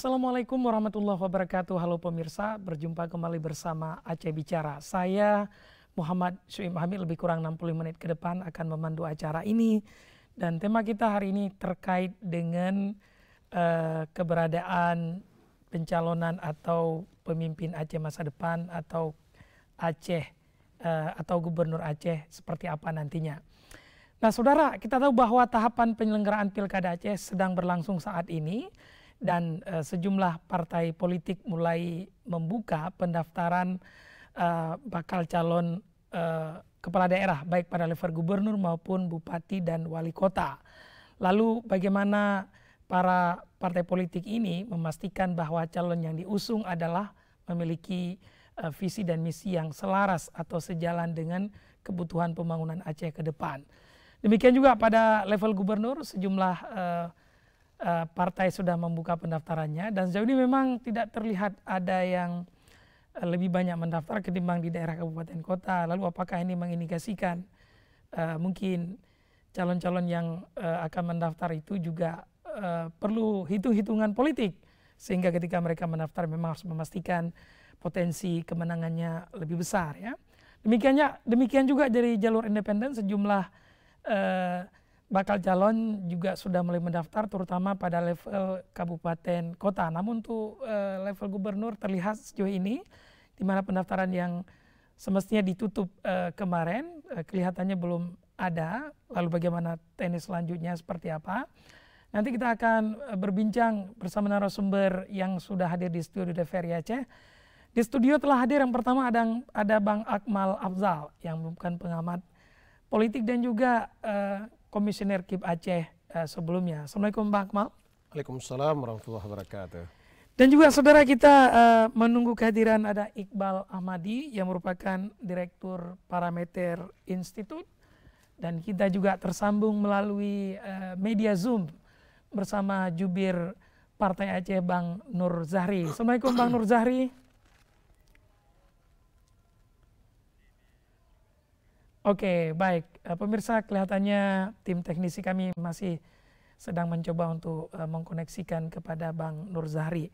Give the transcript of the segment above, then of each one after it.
Assalamualaikum warahmatullahi wabarakatuh. Halo pemirsa, berjumpa kembali bersama Aceh Bicara. Saya Muhammad Syuim Hamid lebih kurang 60 menit ke depan akan memandu acara ini dan tema kita hari ini terkait dengan uh, keberadaan pencalonan atau pemimpin Aceh masa depan atau Aceh uh, atau gubernur Aceh seperti apa nantinya. Nah, Saudara, kita tahu bahwa tahapan penyelenggaraan Pilkada Aceh sedang berlangsung saat ini dan uh, sejumlah partai politik mulai membuka pendaftaran uh, bakal calon uh, kepala daerah baik pada level gubernur maupun bupati dan wali kota. Lalu bagaimana para partai politik ini memastikan bahwa calon yang diusung adalah memiliki uh, visi dan misi yang selaras atau sejalan dengan kebutuhan pembangunan Aceh ke depan. Demikian juga pada level gubernur sejumlah uh, uh, partai sudah membuka pendaftarannya dan sejauh ini memang tidak terlihat ada yang uh, lebih banyak mendaftar ketimbang di daerah kabupaten kota. Lalu apakah ini mengindikasikan uh, mungkin calon-calon yang uh, akan mendaftar itu juga uh, perlu hitung-hitungan politik sehingga ketika mereka mendaftar memang harus memastikan potensi kemenangannya lebih besar ya. Demikiannya demikian juga dari jalur independen sejumlah uh, bakal calon juga sudah mulai mendaftar terutama pada level kabupaten kota. Namun untuk eh, level gubernur terlihat sejauh ini di mana pendaftaran yang semestinya ditutup eh, kemarin eh, kelihatannya belum ada. Lalu bagaimana teknis selanjutnya seperti apa? Nanti kita akan berbincang bersama narasumber yang sudah hadir di studio The Ferry Aceh. Di studio telah hadir yang pertama ada, ada Bang Akmal Afzal yang bukan pengamat politik dan juga uh, Komisioner KIP Aceh uh, sebelumnya. Assalamualaikum Bang Akmal. Waalaikumsalam warahmatullahi wabarakatuh. Dan juga saudara kita uh, menunggu kehadiran ada Iqbal Ahmadi yang merupakan Direktur Parameter Institut. dan kita juga tersambung melalui uh, media Zoom bersama jubir Partai Aceh Bang Nur Zahri. Assalamualaikum Bang Nur Zahri. Oke, baik. Eh, pemirsa, kelihatannya tim teknisi kami masih sedang mencoba untuk uh, mengkoneksikan kepada Bang Nur Zahri.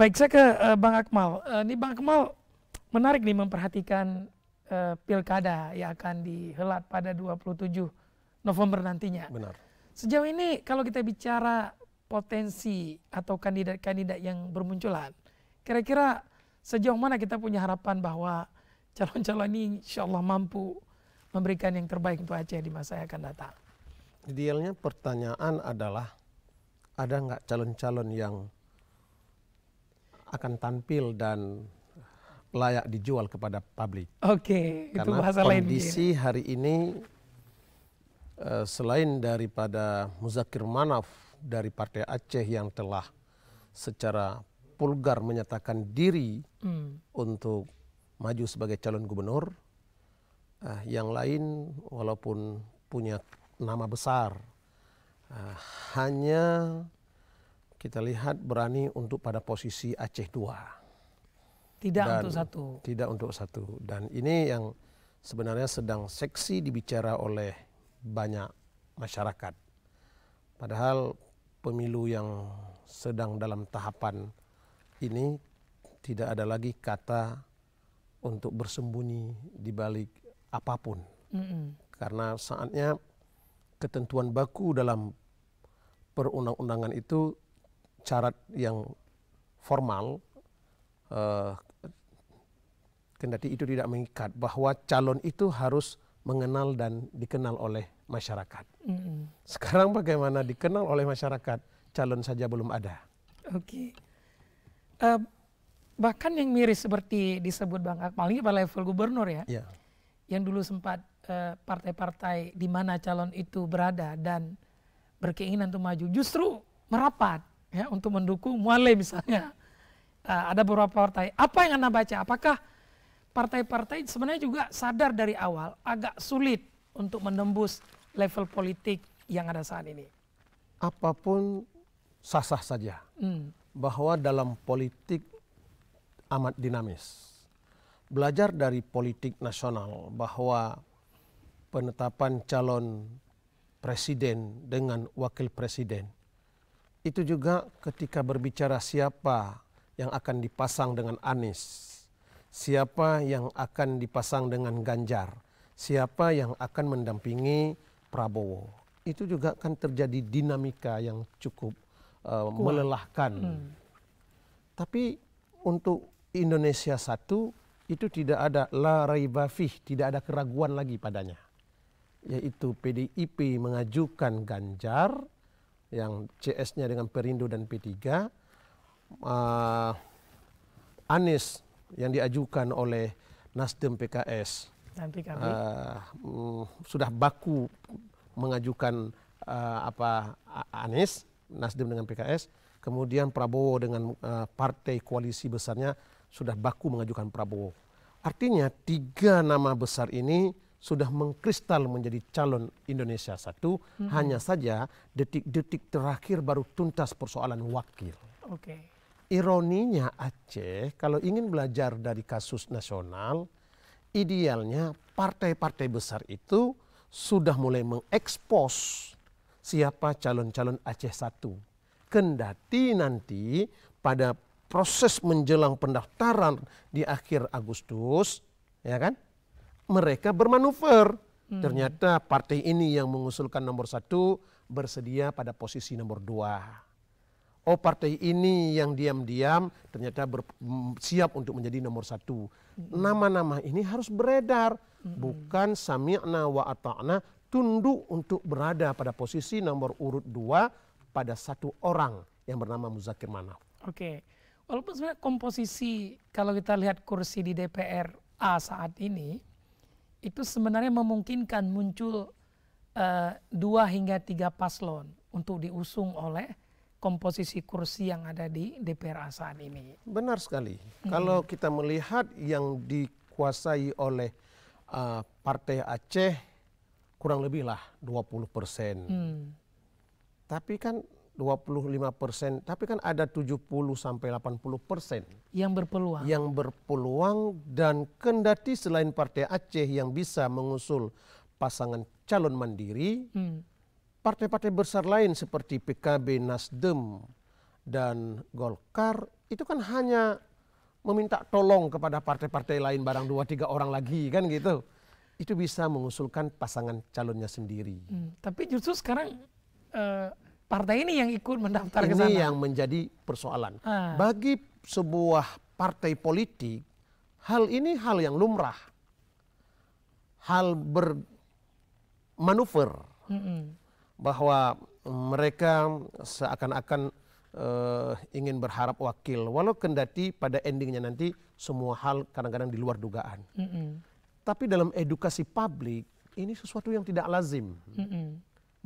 Baik, saya ke uh, Bang Akmal. Uh, ini Bang Akmal menarik nih memperhatikan uh, pilkada yang akan dihelat pada 27 November nantinya. Benar. Sejauh ini kalau kita bicara potensi atau kandidat-kandidat yang bermunculan, kira-kira sejauh mana kita punya harapan bahwa calon-calon ini insya Allah mampu memberikan yang terbaik untuk Aceh di masa yang akan datang. Idealnya pertanyaan adalah ada nggak calon-calon yang akan tampil dan layak dijual kepada publik. Oke, okay, Karena itu bahasa lain. kondisi lainnya. hari ini eh, selain daripada Muzakir Manaf dari Partai Aceh yang telah secara vulgar menyatakan diri hmm. untuk maju sebagai calon gubernur, uh, yang lain walaupun punya nama besar uh, hanya kita lihat berani untuk pada posisi Aceh dua tidak dan untuk satu tidak untuk satu dan ini yang sebenarnya sedang seksi dibicara oleh banyak masyarakat padahal pemilu yang sedang dalam tahapan ini tidak ada lagi kata untuk bersembunyi di balik apapun. Mm -hmm. Karena saatnya ketentuan baku dalam perundang-undangan itu syarat yang formal uh, kendati itu tidak mengikat bahwa calon itu harus mengenal dan dikenal oleh masyarakat. Mm -hmm. Sekarang bagaimana dikenal oleh masyarakat calon saja belum ada. Oke. Okay. Uh, eh, bahkan yang miris seperti disebut Bang Akmal ini pada level gubernur ya. Yeah yang dulu sempat eh, partai-partai di mana calon itu berada dan berkeinginan untuk maju justru merapat ya untuk mendukung Muale misalnya eh, ada beberapa partai apa yang anda baca apakah partai-partai sebenarnya juga sadar dari awal agak sulit untuk menembus level politik yang ada saat ini apapun sah-sah saja hmm. bahwa dalam politik amat dinamis belajar dari politik nasional bahwa penetapan calon presiden dengan wakil presiden itu juga ketika berbicara siapa yang akan dipasang dengan Anies, siapa yang akan dipasang dengan Ganjar, siapa yang akan mendampingi Prabowo. Itu juga akan terjadi dinamika yang cukup uh, melelahkan. Hmm. Tapi untuk Indonesia satu itu tidak ada la raibafih, tidak ada keraguan lagi padanya. Yaitu PDIP mengajukan Ganjar yang CS-nya dengan Perindo dan P3, uh, eh, Anies yang diajukan oleh Nasdem PKS Nanti kami. uh, eh, mm, sudah baku mengajukan uh, apa Anies Nasdem dengan PKS, kemudian Prabowo dengan uh, partai koalisi besarnya sudah baku mengajukan Prabowo. Artinya tiga nama besar ini sudah mengkristal menjadi calon Indonesia satu, hmm. hanya saja detik-detik terakhir baru tuntas persoalan wakil. Okay. Ironinya Aceh, kalau ingin belajar dari kasus nasional, idealnya partai-partai besar itu sudah mulai mengekspos siapa calon-calon Aceh satu. Kendati nanti pada proses menjelang pendaftaran di akhir Agustus, ya kan? Mereka bermanuver. Hmm. Ternyata partai ini yang mengusulkan nomor satu bersedia pada posisi nomor dua. Oh partai ini yang diam-diam ternyata ber, mm, siap untuk menjadi nomor satu. Hmm. Nama-nama ini harus beredar. Hmm. Bukan sami'na wa ata'na tunduk untuk berada pada posisi nomor urut dua pada satu orang yang bernama Muzakir Manaf. Oke. Okay. Walaupun sebenarnya komposisi kalau kita lihat kursi di DPR A saat ini itu sebenarnya memungkinkan muncul uh, dua hingga tiga paslon untuk diusung oleh komposisi kursi yang ada di DPR A saat ini. Benar sekali. Hmm. Kalau kita melihat yang dikuasai oleh uh, Partai Aceh kurang lebihlah lah 20 persen. Hmm. Tapi kan 25%, tapi kan ada 70 sampai 80% yang berpeluang. Yang berpeluang dan kendati selain Partai Aceh yang bisa mengusul pasangan calon mandiri, hmm. partai-partai hmm. besar lain seperti PKB, Nasdem dan Golkar itu kan hanya meminta tolong kepada partai-partai lain barang dua tiga orang lagi kan gitu. Itu bisa mengusulkan pasangan calonnya sendiri. Hmm, tapi justru sekarang uh, partai ini yang ikut mendaftar ini ke sana. Ini yang menjadi persoalan. Ah. Bagi sebuah partai politik, hal ini hal yang lumrah. Hal bermanuver. Mm -mm. Bahwa mereka seakan-akan uh, ingin berharap wakil. Walau kendati pada endingnya nanti semua hal kadang-kadang di luar dugaan. Mm -mm. Tapi dalam edukasi publik, ini sesuatu yang tidak lazim. Mm -mm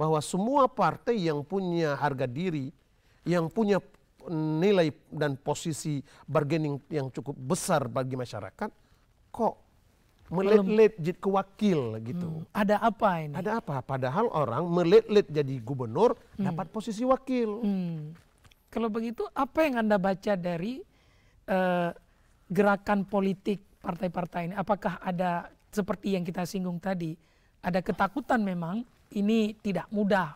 bahwa semua partai yang punya harga diri, yang punya nilai dan posisi bargaining yang cukup besar bagi masyarakat, kok melelet jadi kewakil gitu. Hmm, ada apa ini? Ada apa? Padahal orang melelet jadi gubernur hmm. dapat posisi wakil. Hmm. Kalau begitu, apa yang anda baca dari uh, gerakan politik partai-partai ini? Apakah ada seperti yang kita singgung tadi, ada ketakutan memang ini tidak mudah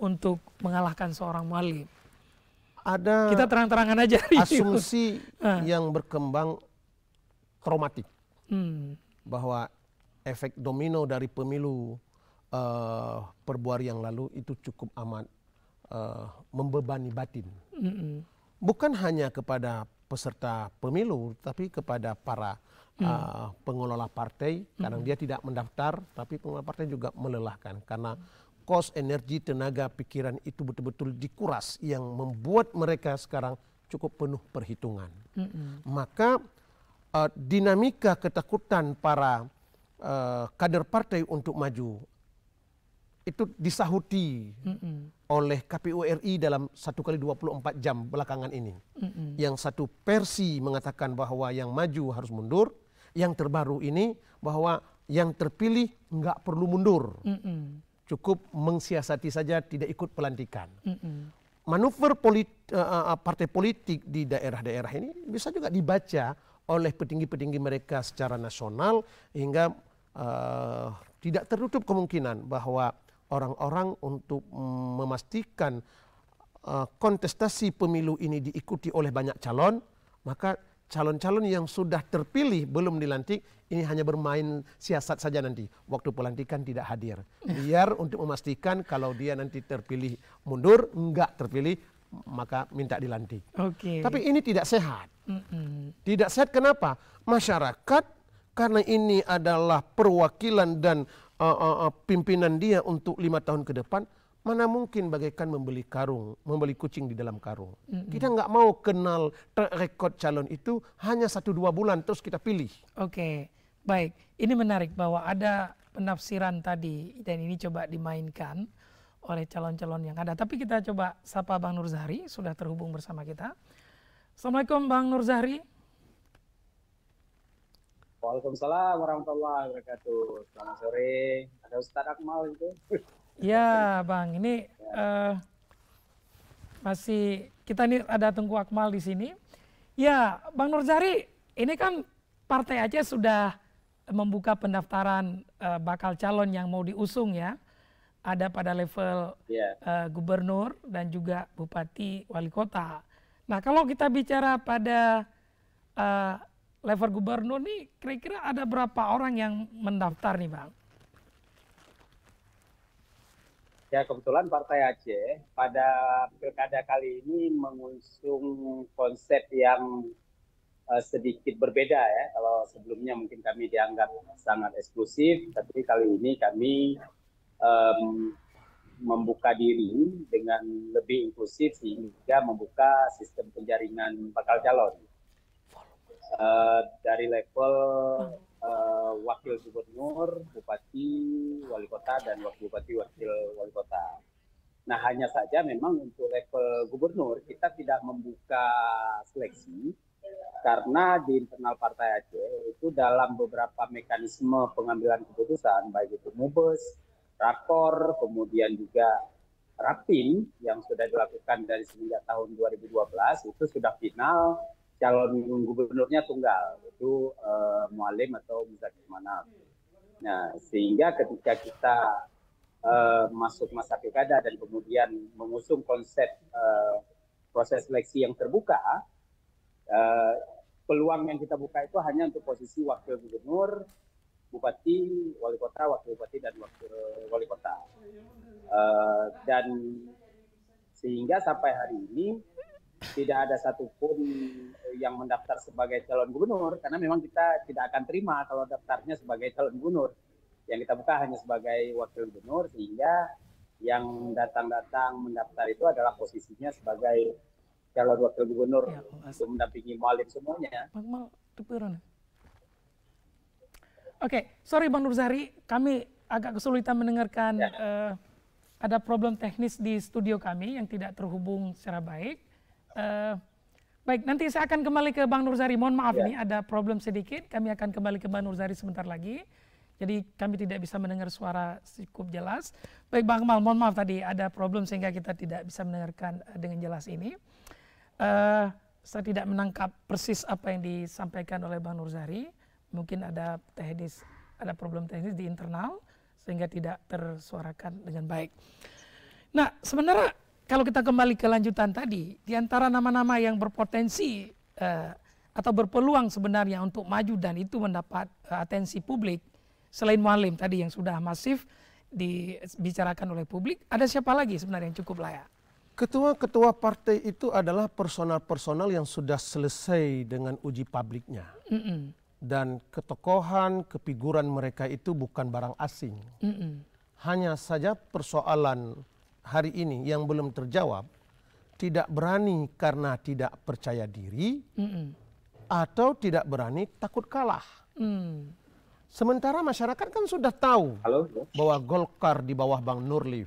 untuk mengalahkan seorang mualim. Ada kita terang-terangan aja asumsi ah. yang berkembang kromatik hmm. bahwa efek domino dari pemilu uh, eh, perbuar yang lalu itu cukup amat uh, membebani batin. Hmm. Bukan hanya kepada peserta pemilu, tapi kepada para hmm. uh, pengelola partai. Kadang hmm. dia tidak mendaftar, tapi pengelola partai juga melelahkan karena kos energi, tenaga, pikiran itu betul-betul dikuras yang membuat mereka sekarang cukup penuh perhitungan. -hmm. Maka uh, dinamika ketakutan para uh, kader partai untuk maju itu disahuti mm -hmm. oleh KPU RI dalam satu kali 24 jam belakangan ini. Mm -hmm. Yang satu versi mengatakan bahwa yang maju harus mundur, yang terbaru ini bahwa yang terpilih nggak perlu mundur. Mm -mm. Cukup mengsiasati saja tidak ikut pelantikan. Mm -mm. Manuver politi- eh, eh, eh, partai politik di daerah-daerah ini bisa juga dibaca oleh petinggi-petinggi mereka secara nasional hingga uh, tidak tertutup kemungkinan bahwa orang-orang untuk memastikan uh, kontestasi pemilu ini diikuti oleh banyak calon maka calon-calon yang sudah terpilih belum dilantik ini hanya bermain siasat saja nanti waktu pelantikan tidak hadir biar untuk memastikan kalau dia nanti terpilih mundur enggak terpilih maka minta dilantik. Oke. Okay. Tapi ini tidak sehat. Mm -mm. Tidak sehat kenapa? Masyarakat karena ini adalah perwakilan dan uh, uh, uh, pimpinan dia untuk lima tahun ke depan Mana mungkin bagaikan membeli karung, membeli kucing di dalam karung. Mm -hmm. Kita nggak mau kenal rekod calon itu hanya satu dua bulan terus kita pilih. Oke, okay. baik. Ini menarik bahwa ada penafsiran tadi dan ini coba dimainkan oleh calon-calon yang ada. Tapi kita coba sapa Bang Nur Zahri, sudah terhubung bersama kita. Assalamualaikum Bang Nur Zahri. Waalaikumsalam warahmatullahi wabarakatuh. Selamat sore. Ada Ustaz Akmal itu. Ya, Bang, ini uh, masih kita ini ada tunggu Akmal di sini. Ya, Bang Nurzari, ini kan partai aja sudah membuka pendaftaran uh, bakal calon yang mau diusung ya. Ada pada level yeah. Ya. uh, gubernur dan juga bupati, wali kota. Nah, kalau kita bicara pada uh, level gubernur nih, kira-kira ada berapa orang yang mendaftar nih, Bang? Ya kebetulan Partai Aceh pada pilkada kali ini mengusung konsep yang uh, sedikit berbeda ya. Kalau sebelumnya mungkin kami dianggap sangat eksklusif, tapi kali ini kami um, membuka diri dengan lebih inklusif sehingga membuka sistem penjaringan bakal calon uh, dari level uh, wakil gubernur, bupati, wali kota dan wakil bupati, wakil wali kota. Nah hanya saja memang untuk level gubernur kita tidak membuka seleksi karena di internal Partai Aceh itu dalam beberapa mekanisme pengambilan keputusan baik itu mubes, rakor, kemudian juga rapim yang sudah dilakukan dari semenjak tahun 2012 itu sudah final calon gubernurnya tunggal itu uh, eh, Mualim atau Muzakir Manaf. Nah, sehingga ketika kita uh, masuk masa pilkada dan kemudian mengusung konsep uh, proses seleksi yang terbuka, uh, peluang yang kita buka itu hanya untuk posisi wakil gubernur, bupati, wali kota, wakil bupati dan wakil wali kota. Uh, dan sehingga sampai hari ini tidak ada satupun eh, yang mendaftar sebagai calon gubernur karena memang kita tidak akan terima kalau daftarnya sebagai calon gubernur. Yang kita buka hanya sebagai wakil gubernur sehingga yang datang-datang mendaftar itu adalah posisinya sebagai calon wakil gubernur ya, untuk mendampingi mualim semuanya. Oke, sorry Bang Nurzari, kami agak kesulitan mendengarkan ya. uh, ada problem teknis di studio kami yang tidak terhubung secara baik. Eh, baik, nanti saya akan kembali ke Bang Nurzari. Mohon maaf ya. ini ada problem sedikit. Kami akan kembali ke Bang Nurzari sebentar lagi. Jadi kami tidak bisa mendengar suara cukup jelas. Baik Bang Mal, mohon maaf tadi ada problem sehingga kita tidak bisa mendengarkan eh, dengan jelas ini. Uh, saya tidak menangkap persis apa yang disampaikan oleh Bang Nurzari. Mungkin ada teknis, ada problem teknis di internal sehingga tidak tersuarakan dengan baik. Nah, sebenarnya kalau kita kembali ke lanjutan tadi, di antara nama-nama yang berpotensi uh, atau berpeluang sebenarnya untuk maju dan itu mendapat uh, atensi publik, selain Mualim tadi yang sudah masif dibicarakan oleh publik, ada siapa lagi sebenarnya yang cukup layak? Ketua-ketua partai itu adalah personal-personal yang sudah selesai dengan uji publiknya. Mm -mm. Dan ketokohan, kepiguran mereka itu bukan barang asing. Mm -mm. Hanya saja persoalan hari ini yang belum terjawab tidak berani karena tidak percaya diri Mm-mm. atau tidak berani takut kalah. Mm. Sementara masyarakat kan sudah tahu Halo? bahwa Golkar di bawah Bang Nurlif,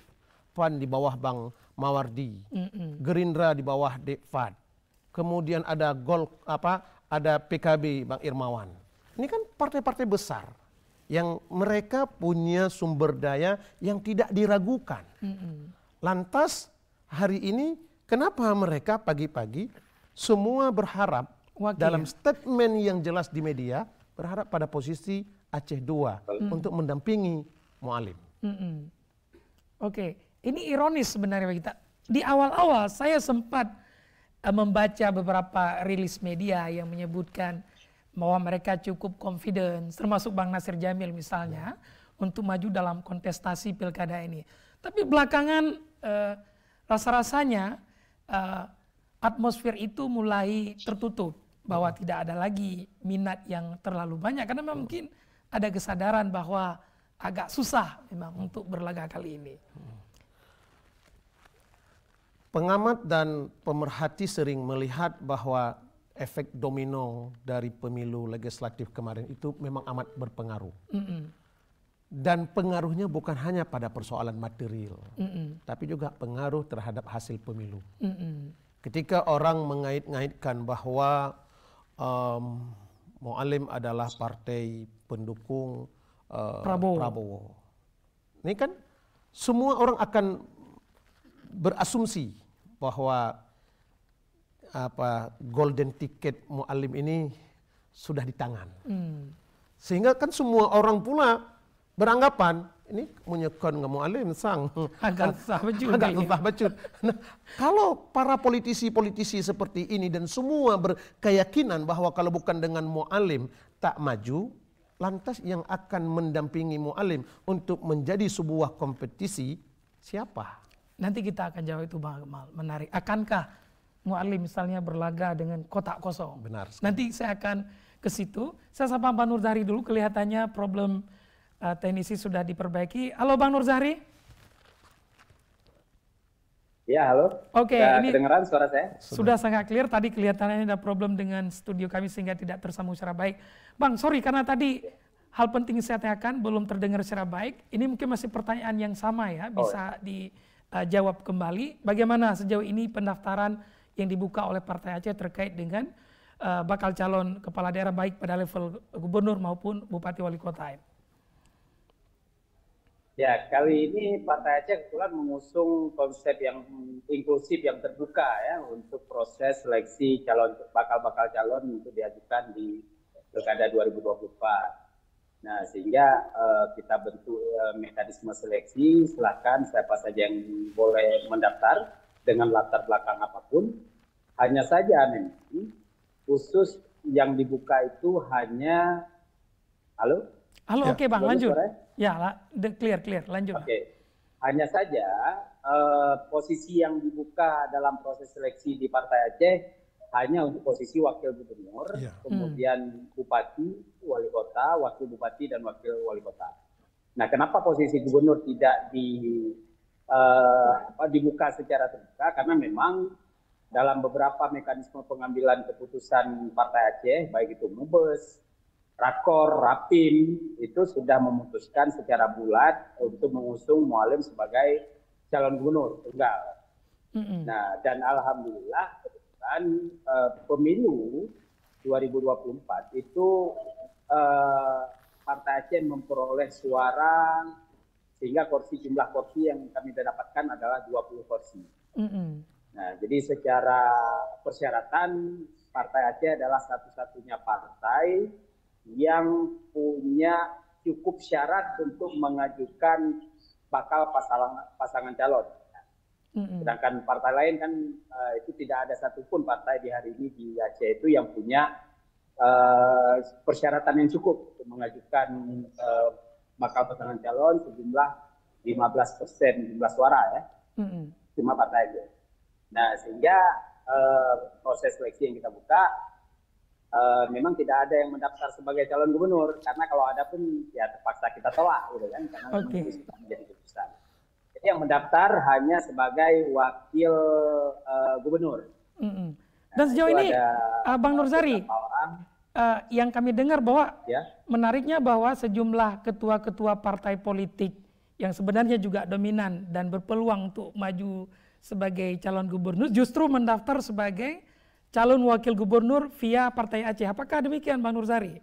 PAN di bawah Bang Mawardi, Mm-mm. Gerindra di bawah Dekfad, kemudian ada Gol apa ada PKB Bang Irmawan. Ini kan partai-partai besar yang mereka punya sumber daya yang tidak diragukan. Mm -mm. Lantas hari ini kenapa mereka pagi-pagi semua berharap Wakil. dalam ya? statement yang jelas di media berharap pada posisi Aceh 2 mm. untuk mendampingi Mualim. Mm -mm. Oke, okay. ini ironis sebenarnya kita. Di awal-awal saya sempat uh, membaca beberapa rilis media yang menyebutkan bahwa mereka cukup confident, termasuk Bang Nasir Jamil misalnya, yeah. untuk maju dalam kontestasi pilkada ini. Tapi belakangan Eh, rasa-rasanya eh, atmosfer itu mulai tertutup bahwa hmm. tidak ada lagi minat yang terlalu banyak karena memang hmm. mungkin ada kesadaran bahwa agak susah memang hmm. untuk berlaga kali ini. Pengamat dan pemerhati sering melihat bahwa efek domino dari pemilu legislatif kemarin itu memang amat berpengaruh. Mm -mm dan pengaruhnya bukan hanya pada persoalan material, mm -mm. tapi juga pengaruh terhadap hasil pemilu. Mm -mm. Ketika orang mengait-ngaitkan bahwa um, Mualim adalah partai pendukung uh, Prabowo. Prabowo, ini kan semua orang akan berasumsi bahwa apa golden ticket Mualim ini sudah di tangan, mm. sehingga kan semua orang pula beranggapan ini menyekon nggak mau alim sang agak susah becut agak susah becut nah, kalau para politisi-politisi seperti ini dan semua berkeyakinan bahwa kalau bukan dengan mualim tak maju lantas yang akan mendampingi mualim untuk menjadi sebuah kompetisi siapa nanti kita akan jawab itu Bang Akmal menarik akankah mualim misalnya berlaga dengan kotak kosong benar sekali. nanti saya akan ke situ saya sapa Pak Nur Dari dulu kelihatannya problem uh, teknisi sudah diperbaiki. Halo Bang Zahri. Ya, halo. Oke, okay, ini kedengeran suara saya? Sudah, sudah sangat clear. Tadi kelihatannya ada problem dengan studio kami sehingga tidak tersambung secara baik. Bang, sorry karena tadi hal penting saya tanyakan belum terdengar secara baik. Ini mungkin masih pertanyaan yang sama ya, oh, bisa oh. Iya. dijawab eh, uh, kembali. Bagaimana sejauh ini pendaftaran yang dibuka oleh Partai Aceh terkait dengan uh, bakal calon kepala daerah baik pada level gubernur maupun bupati wali kota? Ya, kali ini Partai Aceh kebetulan mengusung konsep yang inklusif, yang terbuka ya untuk proses seleksi calon bakal-bakal calon untuk diajukan di Pilkada 2024. Nah, sehingga uh, kita bentuk uh, mekanisme seleksi, silahkan siapa saja yang boleh mendaftar dengan latar belakang apapun. Hanya saja memang khusus yang dibuka itu hanya halo? Halo, ya. oke Bang, lanjut. Suaranya? Ya, clear, clear. Lanjut. Oke. Okay. Hanya saja eh, posisi yang dibuka dalam proses seleksi di Partai Aceh hanya untuk posisi wakil gubernur, yeah. kemudian hmm. bupati, wali kota, wakil bupati dan wakil wali kota. Nah, kenapa posisi gubernur tidak di uh, dibuka secara terbuka? Karena memang dalam beberapa mekanisme pengambilan keputusan Partai Aceh, baik itu Mubes, rakor, rapim itu sudah memutuskan secara bulat untuk mengusung Mualim sebagai calon gubernur tunggal. Mm-hmm. Nah, dan alhamdulillah kebetulan uh, pemilu 2024 itu uh, Partai Aceh memperoleh suara sehingga kursi jumlah kursi yang kami dapatkan adalah 20 kursi. Mm-hmm. Nah, jadi secara persyaratan Partai Aceh adalah satu-satunya partai yang punya cukup syarat untuk mengajukan bakal pasangan, pasangan calon. Sedangkan partai lain kan uh, itu tidak ada satupun partai di hari ini di Aceh itu yang punya uh, persyaratan yang cukup untuk mengajukan uh, bakal pasangan calon sejumlah 15 persen jumlah suara ya, mm-hmm. cuma partai aja. Nah sehingga uh, proses seleksi yang kita buka Eh, memang tidak ada yang mendaftar sebagai calon gubernur karena kalau ada pun ya terpaksa kita tolak gitu kan karena okay. menjadi keputusan. Jadi yang mendaftar hanya sebagai wakil uh, gubernur. Mm -hmm. Dan nah, sejauh ini ada, eh, Bang Nurzari uh, yang kami dengar bahwa ya? menariknya bahwa sejumlah ketua-ketua partai politik yang sebenarnya juga dominan dan berpeluang untuk maju sebagai calon gubernur justru mendaftar sebagai calon wakil gubernur via Partai Aceh. Apakah demikian Bang Nurzari?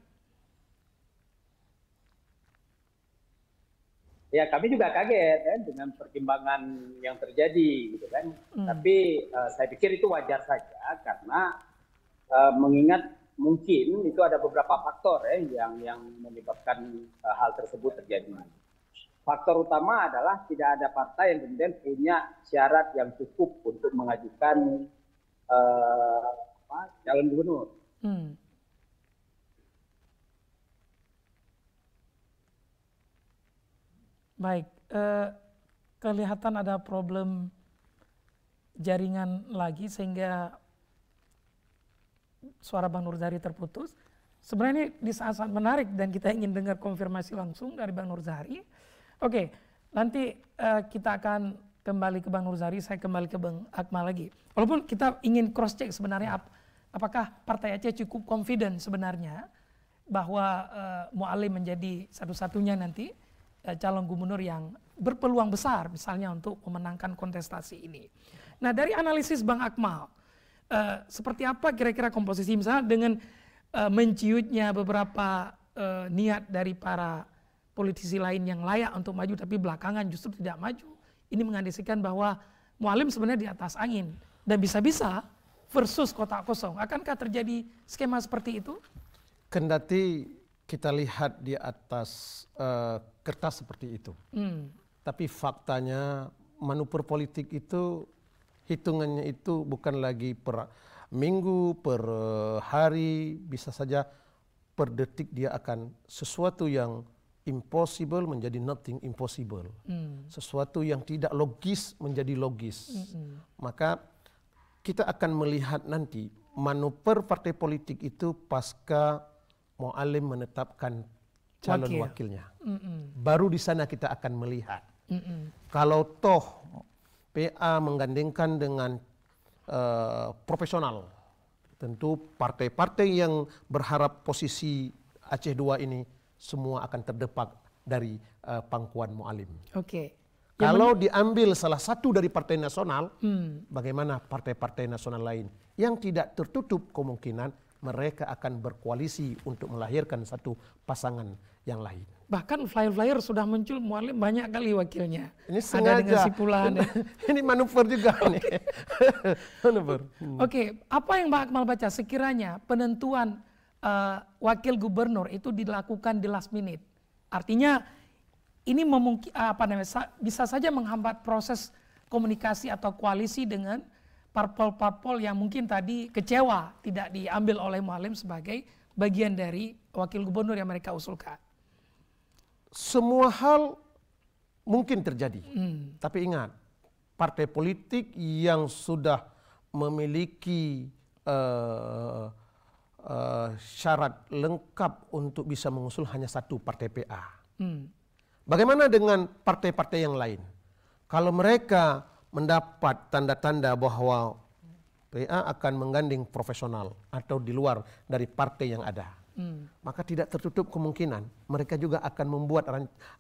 Ya kami juga kaget ya, dengan perkembangan yang terjadi gitu kan. Hmm. Tapi uh, saya pikir itu wajar saja karena uh, mengingat mungkin itu ada beberapa faktor ya yang yang menyebabkan uh, hal tersebut terjadi. Faktor utama adalah tidak ada partai yang kemudian punya syarat yang cukup untuk mengajukan Jalan eh, apa, calon gubernur. Hmm. Baik, eh, kelihatan ada problem jaringan lagi sehingga suara Bang Nurzari terputus. Sebenarnya ini di saat-saat menarik dan kita ingin dengar konfirmasi langsung dari Bang Nurzari. Oke, nanti eh, kita akan kembali ke Bang Nurzari, saya kembali ke Bang Akmal lagi. Walaupun kita ingin cross check sebenarnya ap, apakah Partai Aceh cukup confident sebenarnya bahwa uh, eh, Mualim menjadi satu-satunya nanti uh, calon gubernur yang berpeluang besar misalnya untuk memenangkan kontestasi ini. Nah dari analisis Bang Akmal, uh, seperti apa kira-kira komposisi misalnya dengan uh, menciutnya beberapa uh, niat dari para politisi lain yang layak untuk maju tapi belakangan justru tidak maju ini mengandisikan bahwa mualim sebenarnya di atas angin. Dan bisa-bisa versus kota kosong. Akankah terjadi skema seperti itu? Kendati kita lihat di atas uh, kertas seperti itu. Hmm. Tapi faktanya manuver politik itu hitungannya itu bukan lagi per minggu, per eh, hari, bisa saja per detik dia akan sesuatu yang impossible menjadi nothing impossible. Mm. Sesuatu yang tidak logis menjadi logis. -hmm. Maka kita akan melihat nanti manuver partai politik itu pasca Mu'alim menetapkan calon Wakil. wakilnya. -hmm. Baru di sana kita akan melihat. -hmm. Kalau toh PA menggandengkan dengan uh, profesional, tentu partai-partai yang berharap posisi Aceh 2 ini semua akan terdepak dari uh, pangkuan mualim. Oke. Okay. Kalau diambil salah satu dari partai nasional, hmm. bagaimana partai-partai nasional lain yang tidak tertutup kemungkinan mereka akan berkoalisi untuk melahirkan satu pasangan yang lain. Bahkan flyer-flyer sudah muncul mualim banyak kali wakilnya. Ini sengaja. Ada dengan ya. Ini manuver juga nih. manuver. Hmm. Oke, okay. apa yang Pak Akmal baca sekiranya penentuan uh, wakil gubernur itu dilakukan di last minute. Artinya ini memungki eh, apa namanya bisa saja menghambat proses komunikasi atau koalisi dengan parpol-parpol yang mungkin tadi kecewa tidak diambil oleh Mualim sebagai bagian dari wakil gubernur yang mereka usulkan. Semua hal mungkin terjadi. Hmm. Tapi ingat, partai politik yang sudah memiliki uh, uh, syarat lengkap untuk bisa mengusul hanya satu partai PA. Hmm. Bagaimana dengan partai-partai yang lain? Kalau mereka mendapat tanda-tanda bahwa PA akan menggandeng profesional atau di luar dari partai yang ada hmm. maka tidak tertutup kemungkinan mereka juga akan membuat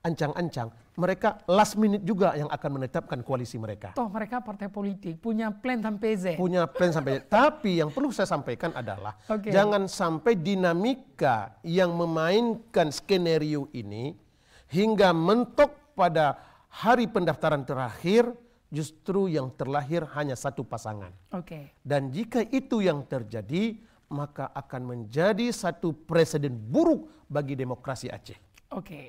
ancang-ancang mereka last minute juga yang akan menetapkan koalisi mereka. Toh mereka partai politik punya plan sampai Z. Punya plan sampai Z. Tapi yang perlu saya sampaikan adalah okay. jangan sampai dinamika yang memainkan skenario ini hingga mentok pada hari pendaftaran terakhir justru yang terlahir hanya satu pasangan. Oke. Okay. Dan jika itu yang terjadi maka akan menjadi satu presiden buruk bagi demokrasi Aceh. Oke. Okay.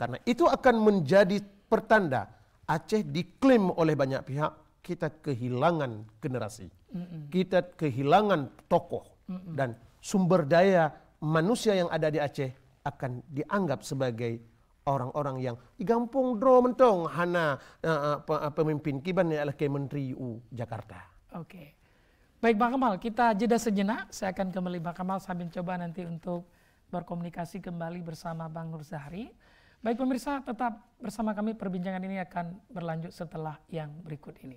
Karena itu akan menjadi pertanda Aceh diklaim oleh banyak pihak kita kehilangan generasi, mm -mm. kita kehilangan tokoh mm -mm. dan sumber daya manusia yang ada di Aceh akan dianggap sebagai orang-orang yang igampung dro mentong hana uh, pemimpin kibannya adalah ke menteri U Jakarta. Oke. Okay. Baik Bang Kamal, kita jeda sejenak. Saya akan kembali Bang Kamal sambil coba nanti untuk berkomunikasi kembali bersama Bang Nur Zahri. Baik pemirsa, tetap bersama kami perbincangan ini akan berlanjut setelah yang berikut ini.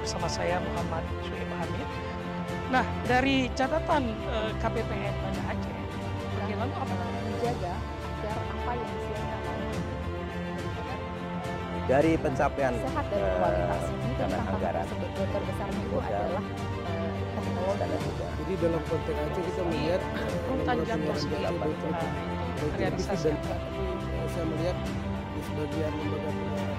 Bersama saya Muhammad Suhaib Hamid. Nah, dari catatan eh, KPPN Banda Aceh, bagaimana? apa menjaga agar apa yang disiapkan dari pencapaian sehat dari kualitas ini karena anggaran terbesarnya itu adalah jadi dalam konteks aja kita melihat kontagian realisasi. Saya melihat di sebagian lembaga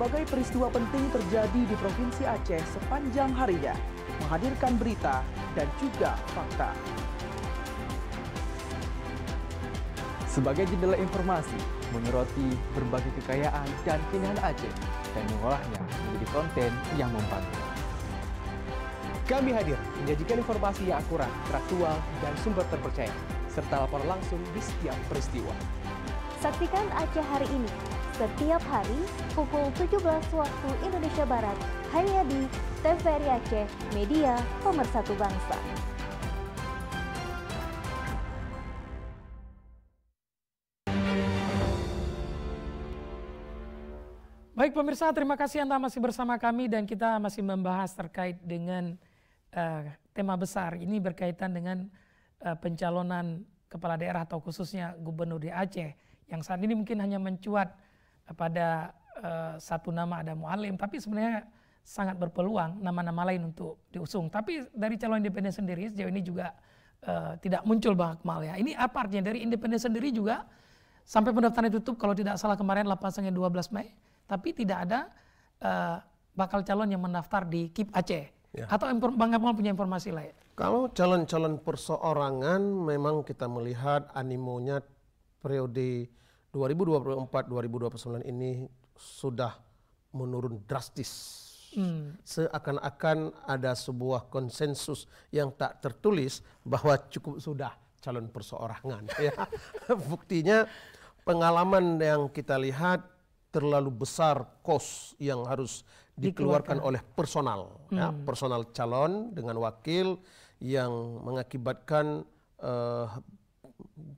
berbagai peristiwa penting terjadi di Provinsi Aceh sepanjang harinya, menghadirkan berita dan juga fakta. Sebagai jendela informasi, menyoroti berbagai kekayaan dan keindahan Aceh dan mengolahnya menjadi konten yang mempan. Kami hadir menjadikan informasi yang akurat, teraktual, dan sumber terpercaya, serta lapor langsung di setiap peristiwa. Saksikan Aceh hari ini setiap hari pukul 17 waktu Indonesia Barat hanya di TVRI Aceh Media Pemersatu Bangsa. Baik pemirsa, terima kasih Anda masih bersama kami dan kita masih membahas terkait dengan uh, tema besar. Ini berkaitan dengan uh, pencalonan kepala daerah atau khususnya gubernur di Aceh yang saat ini mungkin hanya mencuat pada uh, eh, satu nama ada mualim, tapi sebenarnya sangat berpeluang nama-nama lain untuk diusung. Tapi dari calon independen sendiri sejauh ini juga uh, tidak muncul Bang Akmal ya. Ini apa artinya? Dari independen sendiri juga sampai pendaftaran ditutup kalau tidak salah kemarin 8 sampai 12 Mei, tapi tidak ada uh, bakal calon yang mendaftar di KIP Aceh. Ya. Atau Bang Akmal punya informasi lain? Kalau calon-calon perseorangan memang kita melihat animonya periode 2024-2029 ini sudah menurun drastis. Hmm. Seakan-akan ada sebuah konsensus yang tak tertulis bahwa cukup sudah calon perseorangan. ya. Buktinya pengalaman yang kita lihat terlalu besar kos yang harus dikeluarkan, dikeluarkan. oleh personal, ya. hmm. ya, personal calon dengan wakil yang mengakibatkan uh,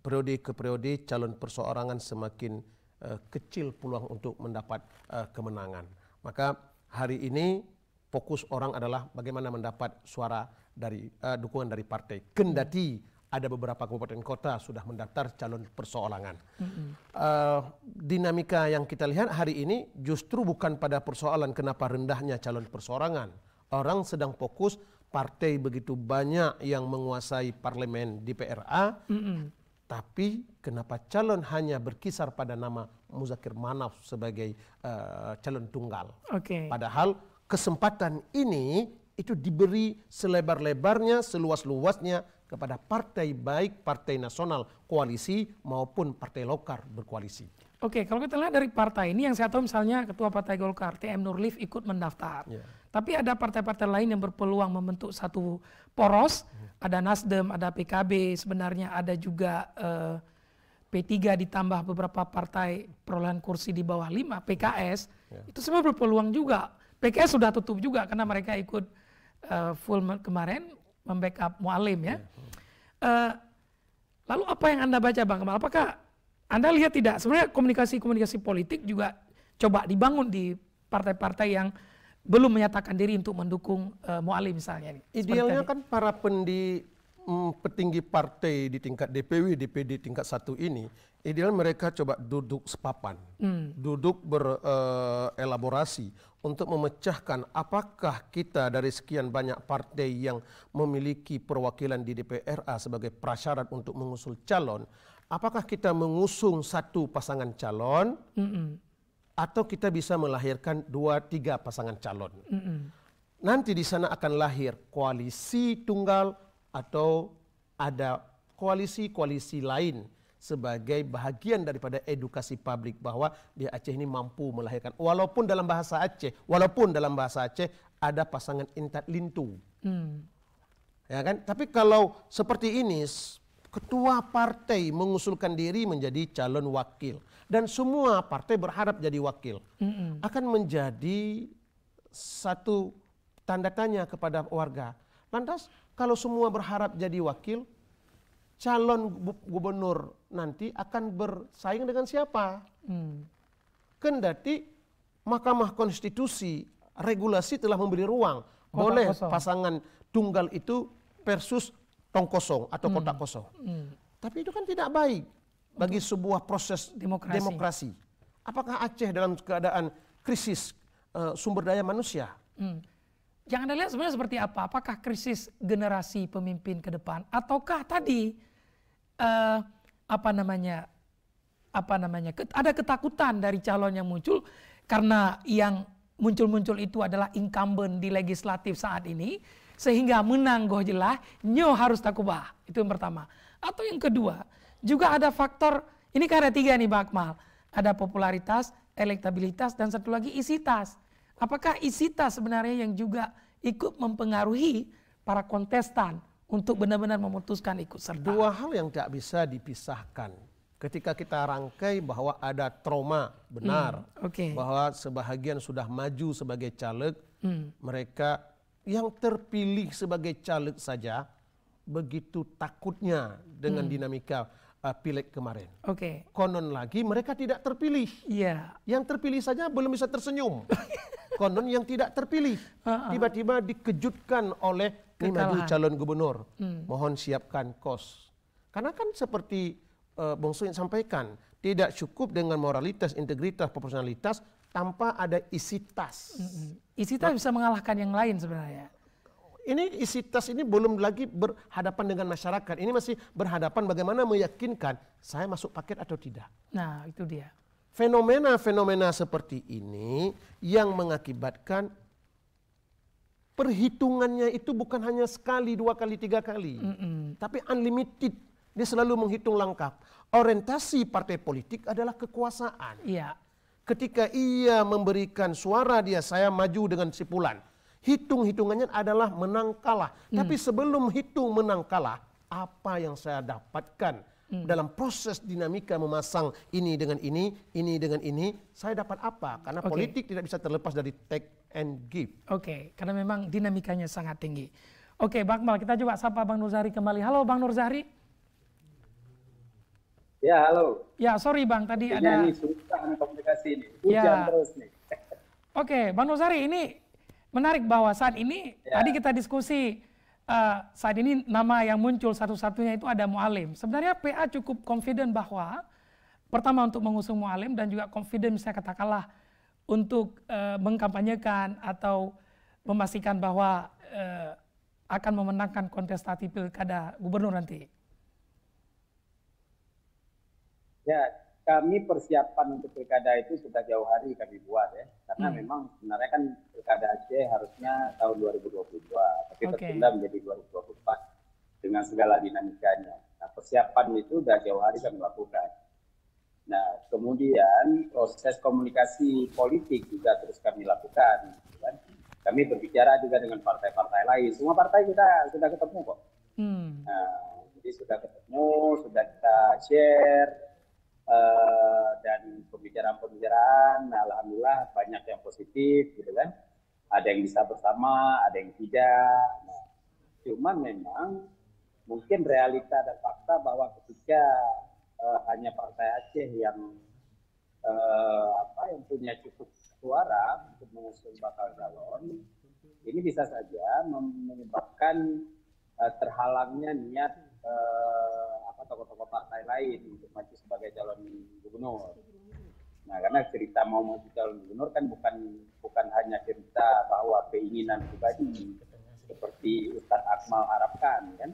periode ke periode calon perseorangan semakin uh, kecil peluang untuk mendapat uh, kemenangan. Maka hari ini fokus orang adalah bagaimana mendapat suara dari uh, dukungan dari partai. Kendati ada beberapa kabupaten kota sudah mendaftar calon perseorangan. uh, dinamika yang kita lihat hari ini justru bukan pada persoalan kenapa rendahnya calon perseorangan. Orang sedang fokus partai begitu banyak yang menguasai parlemen di PRA, mm -mm. tapi kenapa calon hanya berkisar pada nama Muzakir Manaf sebagai uh, calon tunggal? Okay. Padahal kesempatan ini itu diberi selebar-lebarnya, seluas-luasnya kepada partai baik partai nasional koalisi maupun partai lokal berkoalisi. Oke, kalau kita lihat dari partai ini yang saya tahu misalnya Ketua Partai Golkar TM Nurlif ikut mendaftar. Yeah tapi ada partai-partai lain yang berpeluang membentuk satu poros, ada Nasdem, ada PKB, sebenarnya ada juga eh, P3 ditambah beberapa partai perolehan kursi di bawah 5, PKS, ya. itu semua berpeluang juga. PKS sudah tutup juga karena mereka ikut uh, full kemarin membackup Mualim ya. ya. Uh, lalu apa yang Anda baca Bang Kemal? Apakah Anda lihat tidak? Sebenarnya komunikasi-komunikasi politik juga coba dibangun di partai-partai yang belum menyatakan diri untuk mendukung uh, eh, Muali misalnya. Idealnya kan para pendi mm, petinggi partai di tingkat DPW, DPD tingkat satu ini, ideal mereka coba duduk sepapan, hmm. duduk berelaborasi eh, uh, untuk memecahkan apakah kita dari sekian banyak partai yang memiliki perwakilan di DPRA sebagai prasyarat untuk mengusul calon, apakah kita mengusung satu pasangan calon? Hmm -mm atau kita bisa melahirkan dua tiga pasangan calon. Mm -hmm. Nanti di sana akan lahir koalisi tunggal atau ada koalisi-koalisi lain sebagai bagian daripada edukasi publik bahwa di Aceh ini mampu melahirkan walaupun dalam bahasa Aceh walaupun dalam bahasa Aceh ada pasangan intat lintu hmm. ya kan tapi kalau seperti ini ketua partai mengusulkan diri menjadi calon wakil dan semua partai berharap jadi wakil mm-hmm. akan menjadi satu tanda tanya kepada warga. Lantas kalau semua berharap jadi wakil, calon gubernur nanti akan bersaing dengan siapa? Mm. Kendati Mahkamah Konstitusi regulasi telah memberi ruang kota boleh kosong. pasangan tunggal itu versus tong kosong atau mm. kotak kosong. Mm. Tapi itu kan tidak baik bagi sebuah proses demokrasi. demokrasi. Apakah Aceh dalam keadaan krisis uh, sumber daya manusia? Hmm. Yang Anda sebenarnya seperti apa? Apakah krisis generasi pemimpin ke depan ataukah tadi uh, apa namanya apa namanya ada ketakutan dari calon yang muncul karena yang muncul-muncul itu adalah incumbent di legislatif saat ini sehingga menang gojelah nyo harus takubah itu yang pertama atau yang kedua juga ada faktor, ini karena tiga nih Bang Akmal. Ada popularitas, elektabilitas, dan satu lagi isitas. Apakah isitas sebenarnya yang juga ikut mempengaruhi para kontestan untuk benar-benar memutuskan ikut serta? Dua hal yang tidak bisa dipisahkan ketika kita rangkai bahwa ada trauma benar hmm, okay. bahwa sebahagian sudah maju sebagai caleg hmm. mereka yang terpilih sebagai caleg saja begitu takutnya dengan hmm. dinamika uh, pileg kemarin. Oke. Okay. Konon lagi mereka tidak terpilih. Iya. Yeah. Yang terpilih saja belum bisa tersenyum. Konon yang tidak terpilih ah, ah. tiba-tiba dikejutkan oleh maju calon gubernur. Hmm. Mohon siapkan kos. Karena kan seperti uh, Bung Suin sampaikan, tidak cukup dengan moralitas, integritas, proporsionalitas tanpa ada isi tas. Mm-hmm. Isi tas nah, bisa mengalahkan yang lain sebenarnya. Ini isi tas ini belum lagi berhadapan dengan masyarakat. Ini masih berhadapan bagaimana meyakinkan saya masuk paket atau tidak. Nah, itu dia. Fenomena-fenomena seperti ini yang mengakibatkan perhitungannya itu bukan hanya sekali, dua kali, tiga kali. Mm -mm. Tapi unlimited. Dia selalu menghitung langkah. Orientasi partai politik adalah kekuasaan. Iya. Ketika ia memberikan suara dia, saya maju dengan sipulan hitung-hitungannya adalah menang kalah. Hmm. Tapi sebelum hitung menang kalah, apa yang saya dapatkan hmm. dalam proses dinamika memasang ini dengan ini, ini dengan ini, saya dapat apa? Karena okay. politik tidak bisa terlepas dari take and give. Oke, okay. karena memang dinamikanya sangat tinggi. Oke, okay, Bang Mal, kita coba sapa Bang Nurzari kembali. Halo Bang Nurzari. Ya, halo. Ya, sorry Bang, tadi Ini ada... Ini susah komunikasi ini. Ya. Hujan ya. terus nih. Oke, okay, Bang Nurzari, ini menarik bahwa saat ini ya. tadi kita diskusi uh, saat ini nama yang muncul satu-satunya itu ada Mualim. Sebenarnya PA cukup confident bahwa pertama untuk mengusung Mualim dan juga confident misalnya katakanlah untuk uh, mengkampanyekan atau memastikan bahwa uh, akan memenangkan kontestasi pilkada gubernur nanti. Ya, kami persiapan untuk pilkada itu sudah jauh hari kami buat ya karena hmm. memang sebenarnya kan pilkada Aceh harusnya tahun 2022 tapi okay. tertunda menjadi 2024 dengan segala dinamikanya nah, persiapan itu sudah jauh hari kami lakukan nah kemudian proses komunikasi politik juga terus kami lakukan gitu kan? kami berbicara juga dengan partai-partai lain semua partai kita sudah ketemu kok hmm. nah, jadi sudah ketemu sudah kita share Eh, dan pembicaraan-pembicaraan nah, alhamdulillah banyak yang positif gitu kan ada yang bisa bersama ada yang tidak nah, cuman memang mungkin realita dan fakta bahwa ketika uh, hanya partai Aceh yang uh, apa yang punya cukup suara untuk mengusung bakal calon ini bisa saja menyebabkan uh, terhalangnya niat uh, tokoh-tokoh partai lain untuk maju sebagai calon gubernur. Nah, karena cerita mau maju calon gubernur kan bukan bukan hanya cerita bahwa keinginan pribadi seperti Ustadz Akmal harapkan kan.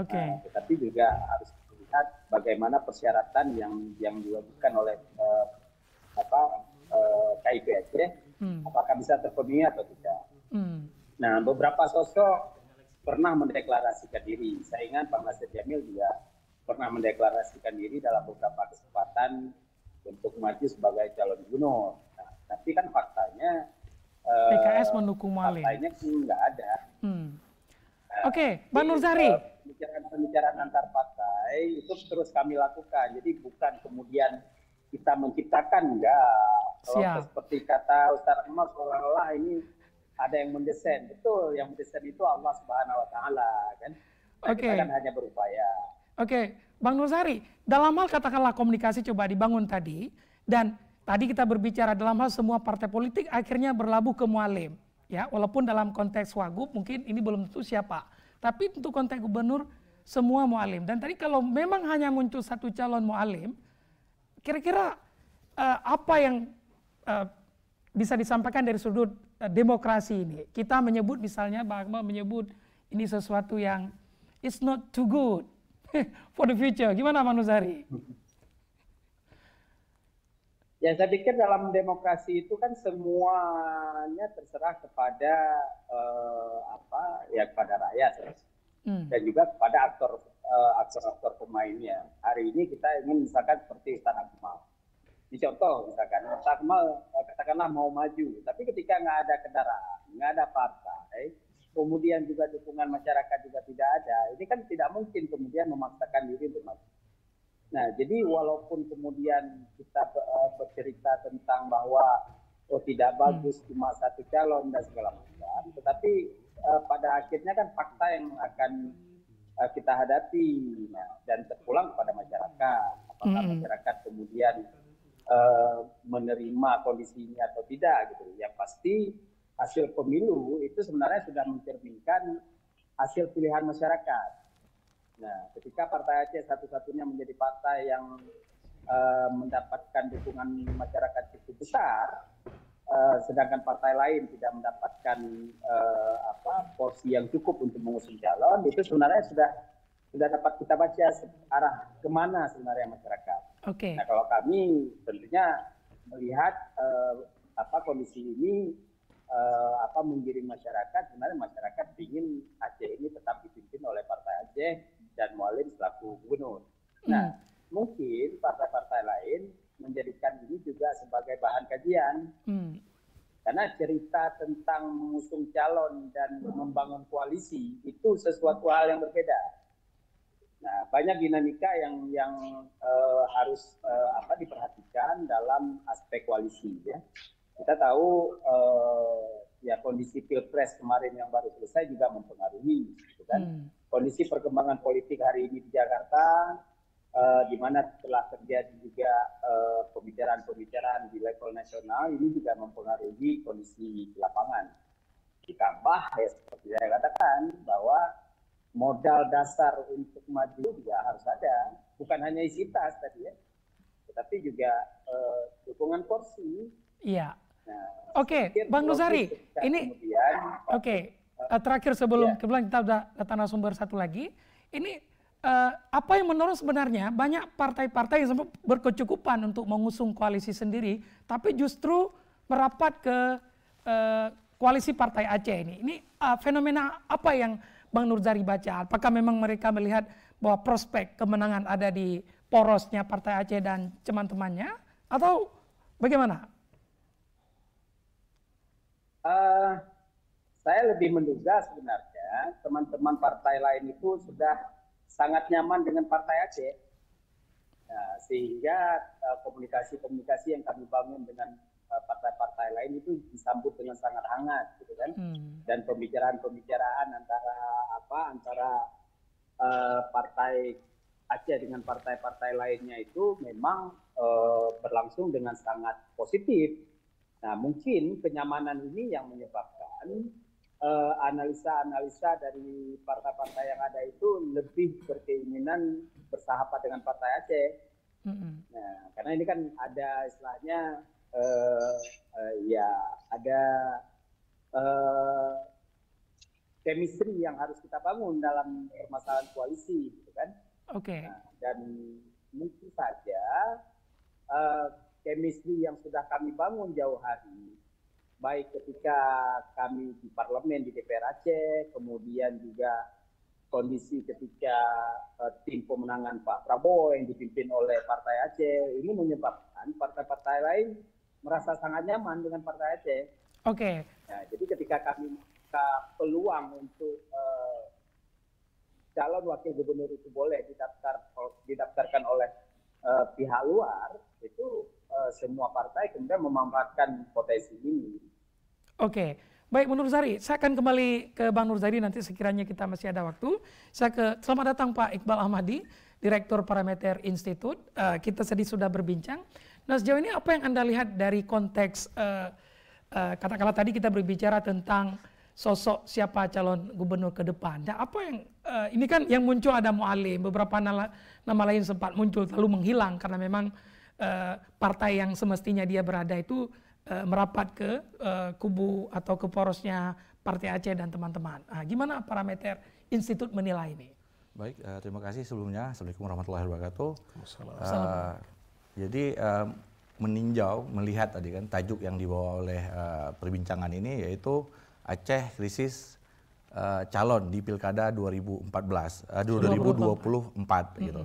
Oke. Okay. Nah, tetapi juga harus melihat bagaimana persyaratan yang yang diwajibkan oleh uh, apa uh, Aceh, ya. hmm. apakah bisa terpenuhi atau tidak. Hmm. Nah, beberapa sosok pernah mendeklarasikan diri. Saya ingat Pak Nasir Jamil juga pernah mendeklarasikan diri dalam beberapa kesempatan untuk maju sebagai calon gubernur. Nah, tapi kan faktanya eh, PKS mendukung Malik. Faktanya nggak ada. Hmm. Nah, Oke, okay, Pak Nurzari. Eh, pembicaraan-pembicaraan antar partai itu terus kami lakukan. Jadi bukan kemudian kita menciptakan enggak. Kalau seperti kata Ustaz Emas, seolah-olah ini ada yang mendesain. Betul, yang mendesain itu Allah Subhanahu wa taala, kan? Oke. Okay. Kita kan hanya berupaya. Oke, Bang Nusari, dalam hal katakanlah komunikasi coba dibangun tadi, dan tadi kita berbicara dalam hal semua partai politik akhirnya berlabuh ke mualim. Ya, walaupun dalam konteks wagub mungkin ini belum tentu siapa. Tapi untuk konteks gubernur semua mualim. Dan tadi kalau memang hanya muncul satu calon mualim, kira-kira uh, apa yang uh, bisa disampaikan dari sudut uh, demokrasi ini? Kita menyebut misalnya Bang Akmal menyebut ini sesuatu yang it's not too good for the future. Gimana Pak Nuzari? Ya saya pikir dalam demokrasi itu kan semuanya terserah kepada uh, apa ya kepada rakyat hmm. dan juga kepada aktor uh, aktor-aktor pemainnya. Hari ini kita ingin misalkan seperti istana Kemal. Di contoh misalkan Istana Kemal eh, katakanlah mau maju, tapi ketika nggak ada kendaraan, nggak ada partai, kemudian juga dukungan masyarakat juga tidak ada, ini kan tidak mungkin kemudian memaksakan diri bermaju. Nah, jadi walaupun kemudian kita eh, bercerita tentang bahwa oh tidak hmm. bagus cuma satu calon dan segala macam, tetapi uh, pada akhirnya kan fakta yang akan uh, kita hadapi nah, dan terpulang kepada masyarakat. Apakah hmm. masyarakat kemudian uh, menerima ini atau tidak gitu? Yang pasti hasil pemilu itu sebenarnya sudah mencerminkan hasil pilihan masyarakat. Nah, ketika Partai Aceh satu-satunya menjadi partai yang uh, mendapatkan dukungan masyarakat cukup besar, uh, sedangkan partai lain tidak mendapatkan uh, apa porsi yang cukup untuk mengusung calon, itu sebenarnya sudah sudah dapat kita baca arah kemana sebenarnya masyarakat. Oke. Okay. Nah kalau kami tentunya melihat uh, apa kondisi ini uh, apa menggiring masyarakat sebenarnya masyarakat ingin Aceh ini tetap dipimpin oleh Partai Aceh dan Mualim selaku gubernur. Nah, hmm. mungkin partai-partai lain menjadikan ini juga sebagai bahan kajian. Hmm. Karena cerita tentang mengusung calon dan membangun koalisi itu sesuatu hal yang berbeda. Nah, banyak dinamika yang yang uh, harus uh, apa diperhatikan dalam aspek koalisi ya kita tahu uh, ya kondisi pilpres kemarin yang baru selesai juga mempengaruhi, gitu kan? Hmm. Kondisi perkembangan politik hari ini di Jakarta, uh, di mana telah terjadi juga pembicaraan eh, pembicaraan-pembicaraan di level nasional, ini juga mempengaruhi kondisi di lapangan. Ditambah ya seperti saya katakan bahwa modal dasar untuk maju juga harus ada, bukan hanya isitas tadi ya, tetapi juga uh, dukungan porsi. Iya. Oke, okay, Bang Nuzari, ini oke okay, eh, terakhir sebelum ya. kebetulan kita sudah datang sumber satu lagi. Ini uh, apa yang menurut sebenarnya banyak partai-partai yang sempat berkecukupan untuk mengusung koalisi sendiri, tapi justru merapat ke uh, koalisi partai Aceh ini. Ini uh, fenomena apa yang Bang Nurzari baca? Apakah memang mereka melihat bahwa prospek kemenangan ada di porosnya partai Aceh dan teman-temannya, atau bagaimana? Eh, saya lebih menduga sebenarnya teman teman partai lain itu sudah sangat nyaman dengan partai Aceh. Nah, sehingga eh, komunikasi-komunikasi yang kami bangun dengan eh, partai-partai lain itu disambut dengan sangat hangat gitu kan hmm. dan pembicaraan-pembicaraan antara apa antara uh, partai Aceh dengan partai-partai lainnya itu memang uh, berlangsung dengan sangat positif nah mungkin kenyamanan ini yang menyebabkan eh, analisa-analisa uh, dari partai-partai yang ada itu lebih berkeinginan bersahabat dengan partai Aceh. Mm-hmm. Nah, karena ini kan ada istilahnya uh, uh, ya ada uh, chemistry yang harus kita bangun dalam permasalahan koalisi, gitu kan? Oke. Okay. Nah, dan mungkin saja uh, chemistry yang sudah kami bangun jauh hari, baik ketika kami di parlemen di DPR Aceh, kemudian juga kondisi ketika uh, tim pemenangan Pak Prabowo yang dipimpin oleh Partai Aceh ini menyebabkan partai-partai lain merasa sangat nyaman dengan Partai Aceh. Oke. Okay. Ya, nah, jadi ketika kami membuka peluang untuk uh, calon wakil gubernur itu boleh didaftar didaftarkan oleh uh, pihak luar itu Eh, semua partai kemudian memanfaatkan potensi ini. Oke. Baik, Bu Nurzari, saya akan kembali ke Bang Nurzari nanti sekiranya kita masih ada waktu. Saya ke selamat datang Pak Iqbal Ahmadi, Direktur Parameter Institute. Uh, kita tadi sudah berbincang. Nah, sejauh ini apa yang Anda lihat dari konteks uh, uh, katakanlah tadi kita berbicara tentang sosok siapa calon gubernur ke depan. Nah, apa yang uh, ini kan yang muncul ada Mualim, beberapa nama, nama lain sempat muncul lalu menghilang karena memang Eh, partai yang semestinya dia berada itu uh, merapat ke uh, kubu atau ke porosnya Partai Aceh dan teman-teman. Nah, gimana parameter institut menilai ini? Baik, uh, terima kasih sebelumnya. Assalamualaikum warahmatullahi wabarakatuh. Uh, jadi uh, meninjau, melihat tadi kan tajuk yang dibawa oleh uh, perbincangan ini yaitu Aceh krisis uh, calon di Pilkada 2014 uh, 2024 mm -hmm. gitu.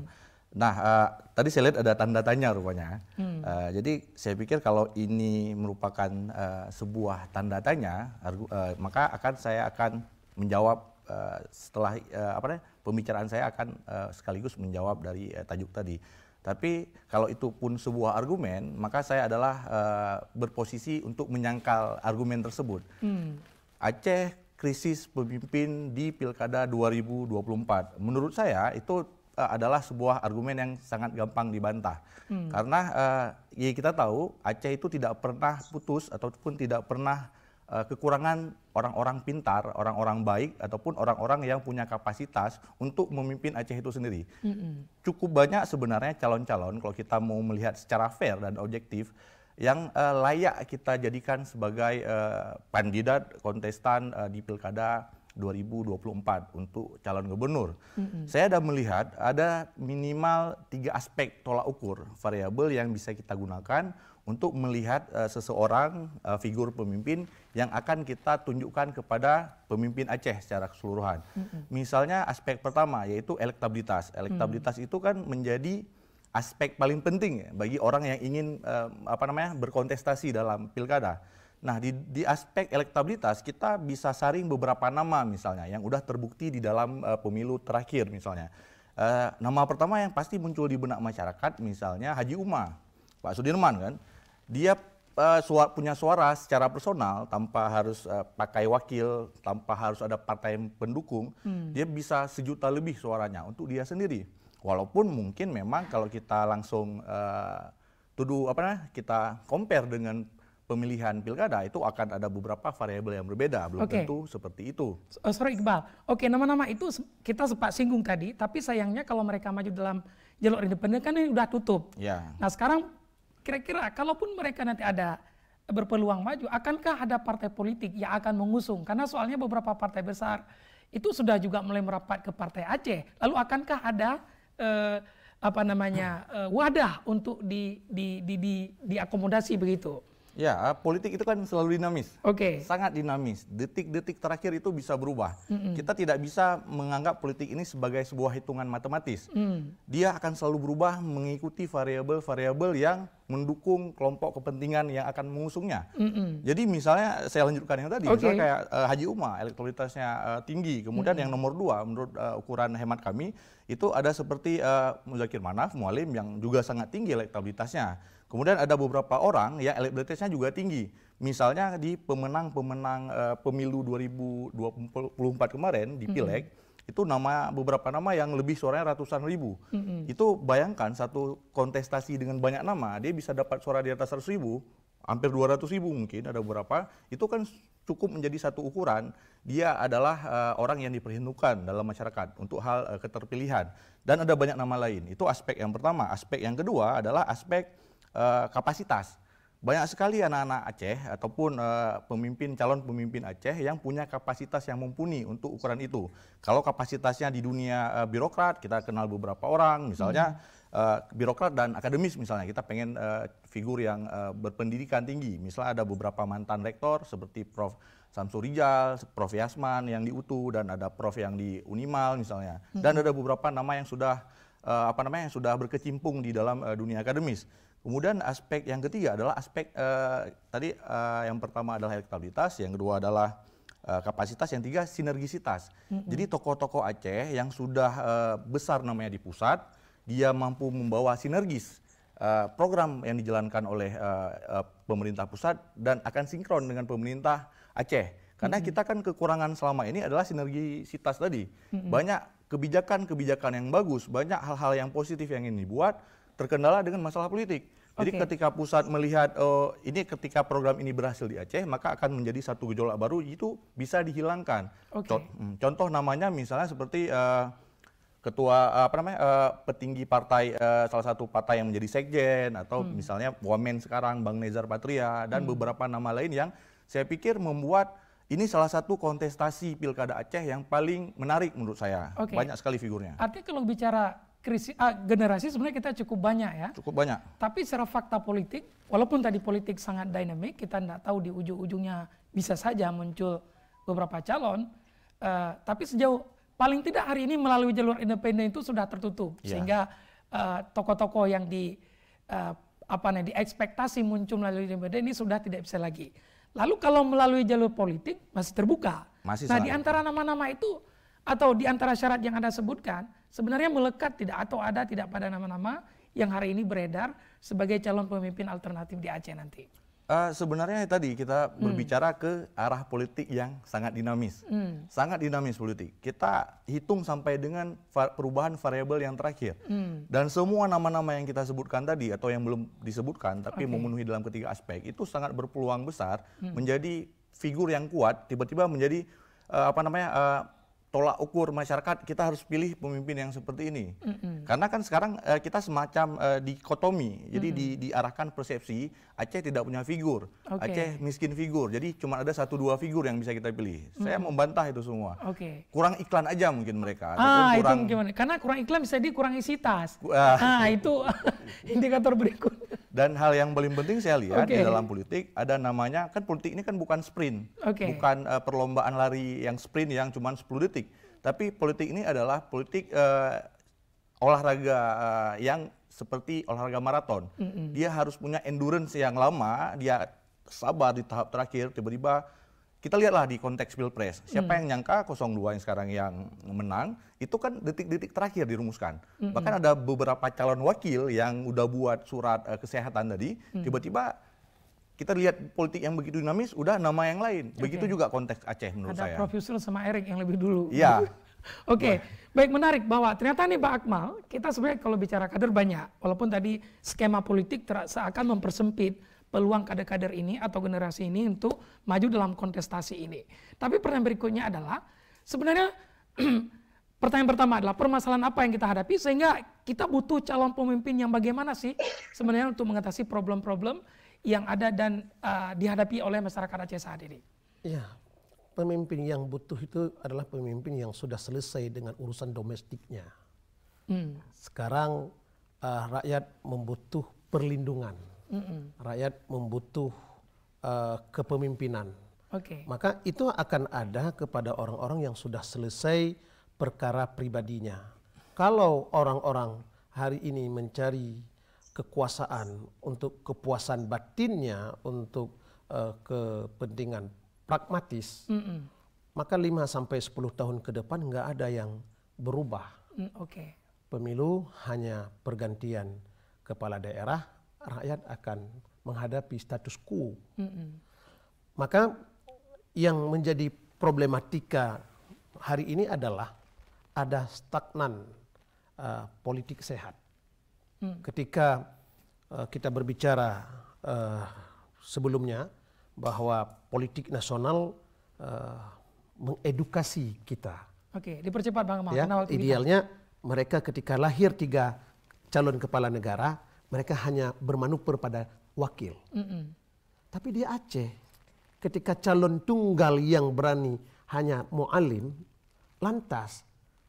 Nah, uh, tadi saya lihat ada tanda tanya rupanya. Hmm. Uh, jadi saya pikir kalau ini merupakan uh, sebuah tanda tanya, uh, maka akan saya akan menjawab uh, setelah uh, apa namanya pembicaraan saya akan uh, sekaligus menjawab dari uh, tajuk tadi. Tapi kalau itu pun sebuah argumen, maka saya adalah uh, berposisi untuk menyangkal argumen tersebut. Hmm. Aceh krisis pemimpin di Pilkada 2024. Menurut saya itu uh, adalah sebuah argumen yang sangat gampang dibantah. Hmm. Karena uh, ya kita tahu Aceh itu tidak pernah putus ataupun tidak pernah uh, kekurangan orang-orang pintar, orang-orang baik ataupun orang-orang yang punya kapasitas untuk memimpin Aceh itu sendiri. Hmm. Cukup banyak sebenarnya calon-calon kalau kita mau melihat secara fair dan objektif yang uh, layak kita jadikan sebagai uh, kandidat kontestan uh, di pilkada 2024 untuk calon gubernur. Mm -hmm. Saya ada melihat ada minimal tiga aspek tolak ukur variabel yang bisa kita gunakan untuk melihat uh, seseorang uh, figur pemimpin yang akan kita tunjukkan kepada pemimpin Aceh secara keseluruhan. Mm -hmm. Misalnya aspek pertama yaitu elektabilitas. Elektabilitas mm itu kan menjadi aspek paling penting ya bagi orang yang ingin uh, apa namanya berkontestasi dalam pilkada. Nah, di, di aspek elektabilitas kita bisa saring beberapa nama misalnya yang udah terbukti di dalam uh, pemilu terakhir misalnya. Uh, nama pertama yang pasti muncul di benak masyarakat misalnya Haji Uma, Pak Sudirman kan. Dia uh, eh, suar, punya suara secara personal tanpa harus uh, pakai wakil, tanpa harus ada partai pendukung, hmm. dia bisa sejuta lebih suaranya untuk dia sendiri. Walaupun mungkin memang kalau kita langsung uh, tuduh apa nah, kita compare dengan pemilihan pilkada itu akan ada beberapa variabel yang berbeda, belum okay. tentu seperti itu. Oh, sorry Iqbal. Oke, okay, nama-nama itu kita sempat singgung tadi, tapi sayangnya kalau mereka maju dalam jalur independen kan ini udah tutup. Yeah. Nah, sekarang kira-kira kalaupun mereka nanti ada berpeluang maju, akankah ada partai politik yang akan mengusung? Karena soalnya beberapa partai besar itu sudah juga mulai merapat ke Partai Aceh. Lalu akankah ada eh, apa namanya uh, wadah untuk di, di, di, di diakomodasi begitu? Ya, politik itu kan selalu dinamis. Oke. Okay. Sangat dinamis. Detik-detik terakhir itu bisa berubah. Mm -mm. Kita tidak bisa menganggap politik ini sebagai sebuah hitungan matematis. Mm. Dia akan selalu berubah mengikuti variabel-variabel yang mendukung kelompok kepentingan yang akan mengusungnya. Mm -mm. Jadi misalnya saya lanjutkan yang tadi, okay. misalnya kayak uh, Haji Uma elektabilitasnya uh, tinggi, kemudian mm -mm. yang nomor dua menurut uh, ukuran hemat kami itu ada seperti uh, Muzakir Manaf, Mualim yang juga sangat tinggi elektabilitasnya. Kemudian ada beberapa orang yang elektabilitasnya juga tinggi. Misalnya di pemenang-pemenang uh, pemilu 2024 kemarin di Pileg, mm -hmm. itu nama beberapa nama yang lebih suaranya ratusan ribu. Mm -hmm. Itu bayangkan satu kontestasi dengan banyak nama, dia bisa dapat suara di atas seratus ribu, hampir 200 ribu mungkin ada beberapa, itu kan cukup menjadi satu ukuran dia adalah uh, orang yang diperhitungkan dalam masyarakat untuk hal uh, keterpilihan dan ada banyak nama lain. Itu aspek yang pertama. Aspek yang kedua adalah aspek Eh, kapasitas. Banyak sekali anak-anak Aceh ataupun uh, pemimpin calon pemimpin Aceh yang punya kapasitas yang mumpuni untuk ukuran itu. Kalau kapasitasnya di dunia uh, birokrat, kita kenal beberapa orang, misalnya hmm. uh, birokrat dan akademis misalnya, kita pengen uh, figur yang uh, berpendidikan tinggi. Misalnya ada beberapa mantan rektor seperti Prof. Samsur Rijal, Prof. Yasman yang di UTU dan ada Prof. yang di Unimal misalnya. Hmm. Dan ada beberapa nama yang sudah uh, apa namanya yang sudah berkecimpung di dalam uh, dunia akademis. Kemudian aspek yang ketiga adalah aspek uh, tadi uh, yang pertama adalah elektabilitas, yang kedua adalah uh, kapasitas, yang tiga sinergisitas. Mm -hmm. Jadi tokoh-tokoh Aceh yang sudah uh, besar namanya di pusat, dia mampu membawa sinergis uh, program yang dijalankan oleh uh, uh, pemerintah pusat dan akan sinkron dengan pemerintah Aceh. Karena mm -hmm. kita kan kekurangan selama ini adalah sinergisitas tadi. Mm -hmm. Banyak kebijakan-kebijakan yang bagus, banyak hal-hal yang positif yang ingin dibuat terkendala dengan masalah politik. Jadi okay. ketika pusat melihat uh, ini ketika program ini berhasil di Aceh, maka akan menjadi satu gejolak baru itu bisa dihilangkan. Okay. Contoh, hmm, contoh namanya misalnya seperti uh, ketua apa namanya uh, petinggi partai uh, salah satu partai yang menjadi sekjen atau hmm. misalnya wamen sekarang Bang Nezar Patria dan hmm. beberapa nama lain yang saya pikir membuat ini salah satu kontestasi pilkada Aceh yang paling menarik menurut saya. Okay. Banyak sekali figurnya. Artinya kalau bicara krisis ah, generasi sebenarnya kita cukup banyak ya. Cukup banyak. Tapi secara fakta politik, walaupun tadi politik sangat dinamik, kita tidak tahu di ujung-ujungnya bisa saja muncul beberapa calon. Uh, tapi sejauh paling tidak hari ini melalui jalur independen itu sudah tertutup yeah. sehingga toko eh, tokoh-tokoh yang di uh, apa nih diekspektasi muncul melalui independen ini sudah tidak bisa lagi. Lalu kalau melalui jalur politik masih terbuka. Masih nah di antara nama-nama itu atau di antara syarat yang Anda sebutkan sebenarnya melekat tidak atau ada tidak pada nama-nama yang hari ini beredar sebagai calon pemimpin alternatif di Aceh nanti? Uh, sebenarnya tadi kita hmm. berbicara ke arah politik yang sangat dinamis, hmm. sangat dinamis politik. Kita hitung sampai dengan var perubahan variabel yang terakhir, hmm. dan semua nama-nama yang kita sebutkan tadi atau yang belum disebutkan tapi okay. memenuhi dalam ketiga aspek itu sangat berpeluang besar hmm. menjadi figur yang kuat tiba-tiba menjadi uh, apa namanya uh, tolak ukur masyarakat kita harus pilih pemimpin yang seperti ini mm-hmm. karena kan sekarang uh, kita semacam uh, dikotomi jadi mm-hmm. di, diarahkan persepsi Aceh tidak punya figur okay. Aceh miskin figur jadi cuma ada satu dua figur yang bisa kita pilih mm-hmm. saya membantah itu semua okay. kurang iklan aja mungkin mereka ah kurang, itu karena kurang iklan bisa dikurangi sitas isi ah itu indikator berikut dan hal yang paling penting saya lihat okay. di dalam politik ada namanya kan politik ini kan bukan sprint, okay. bukan uh, perlombaan lari yang sprint yang cuma 10 detik. Tapi politik ini adalah politik uh, olahraga uh, yang seperti olahraga maraton. Mm -hmm. Dia harus punya endurance yang lama, dia sabar di tahap terakhir tiba-tiba kita lihatlah di konteks pilpres, siapa hmm. yang nyangka 02 yang sekarang yang menang, itu kan detik-detik terakhir dirumuskan. Hmm. Bahkan hmm. ada beberapa calon wakil yang udah buat surat uh, kesehatan tadi, tiba hmm. tiba-tiba kita lihat politik yang begitu dinamis, udah nama yang lain. Begitu juga konteks Aceh menurut ada saya. Ada Prof. sama Erik yang lebih dulu. Iya. Oke, okay. baik menarik bahwa ternyata nih Pak Akmal, kita sebenarnya kalau bicara kader banyak, walaupun tadi skema politik seakan mempersempit, peluang kader-kader ini atau generasi ini untuk maju dalam kontestasi ini. Tapi pertanyaan berikutnya adalah sebenarnya pertanyaan pertama adalah permasalahan apa yang kita hadapi sehingga kita butuh calon pemimpin yang bagaimana sih sebenarnya untuk mengatasi problem-problem yang ada dan uh, dihadapi oleh masyarakat Aceh saat ini. Ya, pemimpin yang butuh itu adalah pemimpin yang sudah selesai dengan urusan domestiknya. Hmm. Sekarang uh, rakyat membutuh perlindungan Mm-mm. Rakyat membutuh uh, kepemimpinan. Okay. Maka itu akan ada kepada orang-orang yang sudah selesai perkara pribadinya. Kalau orang-orang hari ini mencari kekuasaan untuk kepuasan batinnya, untuk uh, kepentingan pragmatis, Mm-mm. maka 5 sampai 10 tahun ke depan nggak ada yang berubah. Mm, Oke. Okay. Pemilu hanya pergantian kepala daerah rakyat akan menghadapi status quo. Mm-hmm. Maka yang menjadi problematika hari ini adalah ada stagnan uh, politik sehat. Mm. Ketika uh, kita berbicara uh, sebelumnya bahwa politik nasional uh, mengedukasi kita. Oke, dipercepat Bang Amal. Ya, idealnya mereka ketika lahir tiga calon kepala negara, mereka hanya bermanuver pada wakil. Mm -mm. Tapi di Aceh, ketika calon tunggal yang berani hanya mu'alim, lantas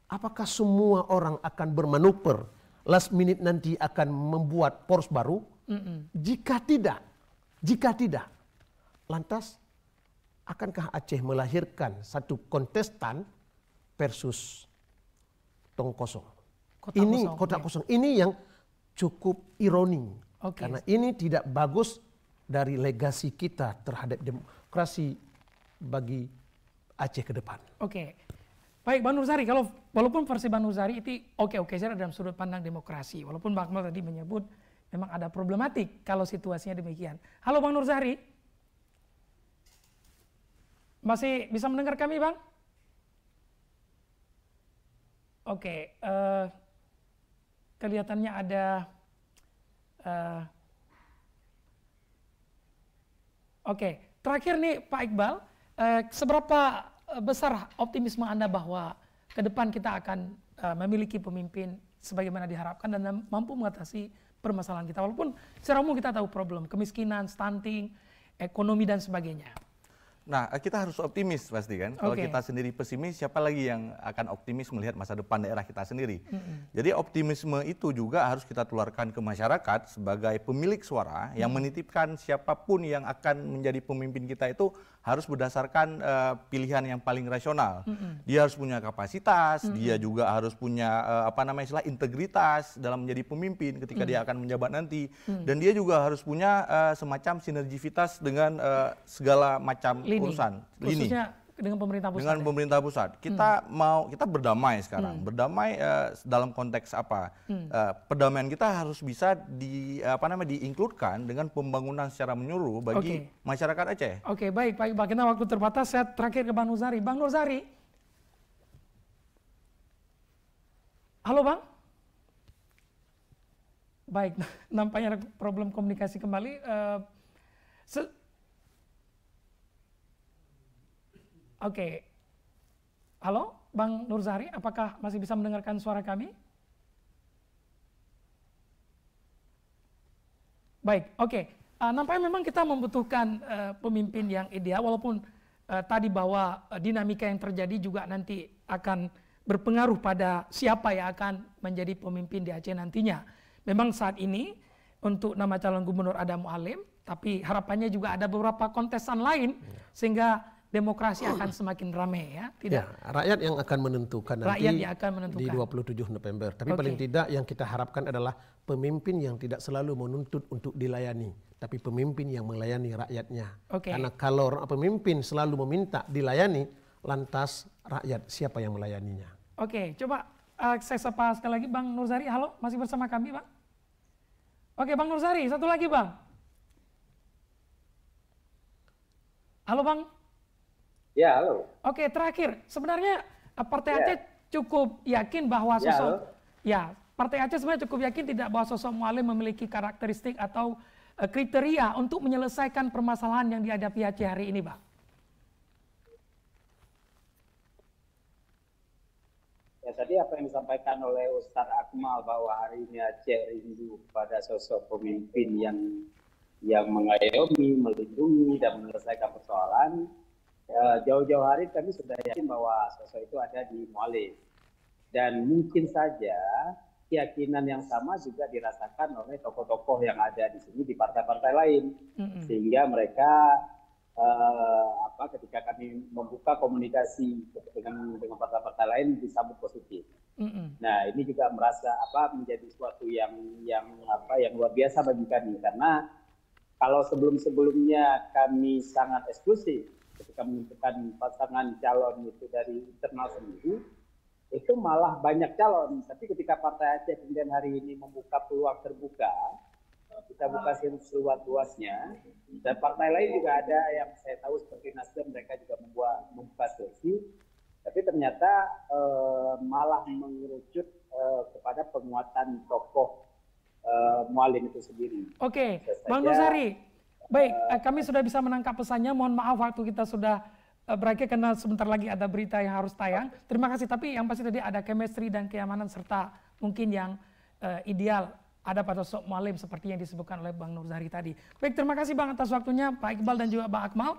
apakah semua orang akan bermanuver last minute nanti akan membuat poros baru? Mm -mm. Jika tidak, jika tidak, lantas akankah Aceh melahirkan satu kontestan versus tong kosong? Kota ini kosong, kota ya. kosong. Ini yang cukup ironi. Okay. Karena ini tidak bagus dari legasi kita terhadap demokrasi bagi Aceh ke depan. Oke. Okay. Baik, Bang Nurzari, kalau walaupun versi Bang Nurzari itu oke-oke saja dalam sudut pandang demokrasi, walaupun Bang Akmal tadi menyebut memang ada problematik kalau situasinya demikian. Halo Bang Nurzari. Masih bisa mendengar kami, Bang? Oke, okay, uh, eh, kelihatannya ada uh, oke okay. terakhir nih Pak Iqbal uh, seberapa besar optimisme Anda bahwa ke depan kita akan uh, memiliki pemimpin sebagaimana diharapkan dan mampu mengatasi permasalahan kita walaupun secara umum kita tahu problem kemiskinan, stunting, ekonomi dan sebagainya. Nah, eh, kita harus optimis pasti kan. Okay. Kalau kita sendiri pesimis, siapa lagi yang akan optimis melihat masa depan daerah kita sendiri? Mm-hmm. Jadi optimisme itu juga harus kita tularkan ke masyarakat sebagai pemilik suara mm yang menitipkan siapapun yang akan menjadi pemimpin kita itu harus berdasarkan uh, pilihan yang paling rasional. Mm-hmm. Dia harus punya kapasitas, mm-hmm. dia juga harus punya uh, apa namanya istilah integritas dalam menjadi pemimpin ketika mm-hmm. dia akan menjabat nanti mm-hmm. dan dia juga harus punya uh, semacam sinergivitas dengan uh, segala macam lini. urusan lini. Khususnya dengan pemerintah pusat. Dengan ya? pemerintah pusat. Hmm. Kita hmm. mau kita berdamai sekarang. Hmm. Berdamai uh, dalam konteks apa? Hmm. Uh, perdamaian kita harus bisa di apa namanya diinkludkan dengan pembangunan secara menyeluruh bagi okay. masyarakat Aceh. Oke, okay, baik Pak Iqbal. Kita waktu terbatas. Saya terakhir ke Bang Nuzari. Bang Nuzari. Halo, Bang. Baik, nampaknya ada problem komunikasi kembali. Uh, Oke. Halo, Bang Nurzari, apakah masih bisa mendengarkan suara kami? Baik, oke. Uh, nampaknya memang kita membutuhkan uh, pemimpin yang ideal, walaupun uh, tadi bahwa uh, dinamika yang terjadi juga nanti akan berpengaruh pada siapa yang akan menjadi pemimpin di Aceh nantinya. Memang saat ini untuk nama calon gubernur ada Mualim, tapi harapannya juga ada beberapa kontestan lain, iya. sehingga demokrasi akan semakin ramai ya. Tidak. Ya, rakyat yang akan menentukan rakyat nanti yang akan menentukan. di 27 November. Tapi okay. paling tidak yang kita harapkan adalah pemimpin yang tidak selalu menuntut untuk dilayani, tapi pemimpin yang melayani rakyatnya. Okay. Karena kalau pemimpin selalu meminta dilayani, lantas rakyat siapa yang melayaninya? Oke, okay, coba uh, saya sapa sekali lagi Bang Nurzari. Halo, masih bersama kami, Bang? Oke, Bang Nurzari, satu lagi, Bang. Halo, Bang. Ya, halo. Oke, terakhir. Sebenarnya eh, Partai ya. Aceh cukup yakin bahwa ya, sosok ya, ya Partai Aceh sebenarnya cukup yakin tidak bahwa sosok Mualim memiliki karakteristik atau uh, kriteria untuk menyelesaikan permasalahan yang dihadapi Aceh hari ini, Pak. Ya, tadi apa yang disampaikan oleh Ustadz Akmal bahwa hari ini Aceh rindu pada sosok pemimpin yang yang mengayomi, melindungi, dan menyelesaikan persoalan Ya, jauh-jauh hari kami sudah yakin bahwa sosok itu ada di Mualif. Dan mungkin saja keyakinan yang sama juga dirasakan oleh tokoh-tokoh yang ada di sini di partai-partai lain. Mm -hmm. Sehingga mereka uh, apa ketika kami membuka komunikasi dengan dengan partai-partai lain disambut positif. Mm -hmm. Nah, ini juga merasa apa menjadi suatu yang yang apa yang luar biasa bagi kami karena kalau sebelum-sebelumnya kami sangat eksklusif ketika menentukan pasangan calon itu dari internal sendiri itu malah banyak calon tapi ketika partai Aceh kemudian hari ini membuka peluang terbuka kita buka seluas-luasnya dan partai lain juga ada yang saya tahu seperti Nasdem mereka juga membuat membuka sesi tapi ternyata eh, malah mengerucut eh, kepada penguatan tokoh eh, mualim itu sendiri. Oke, Bang Nusari, Baik, eh, kami sudah bisa menangkap pesannya. Mohon maaf waktu kita sudah eh, berakhir karena sebentar lagi ada berita yang harus tayang. Terima kasih. Tapi yang pasti tadi ada chemistry dan keamanan serta mungkin yang uh, ideal ada pada sok malim seperti yang disebutkan oleh Bang Nurzari tadi. Baik, terima kasih Bang atas waktunya Pak Iqbal dan juga Bang Akmal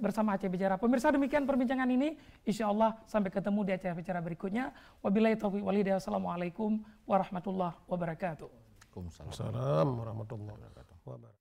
bersama Aceh Bicara. Pemirsa demikian perbincangan ini. Insya Allah sampai ketemu di Aceh Bicara berikutnya. Wabillahi taufiq walhidayah. Assalamualaikum warahmatullahi wabarakatuh. Waalaikumsalam warahmatullahi wabarakatuh.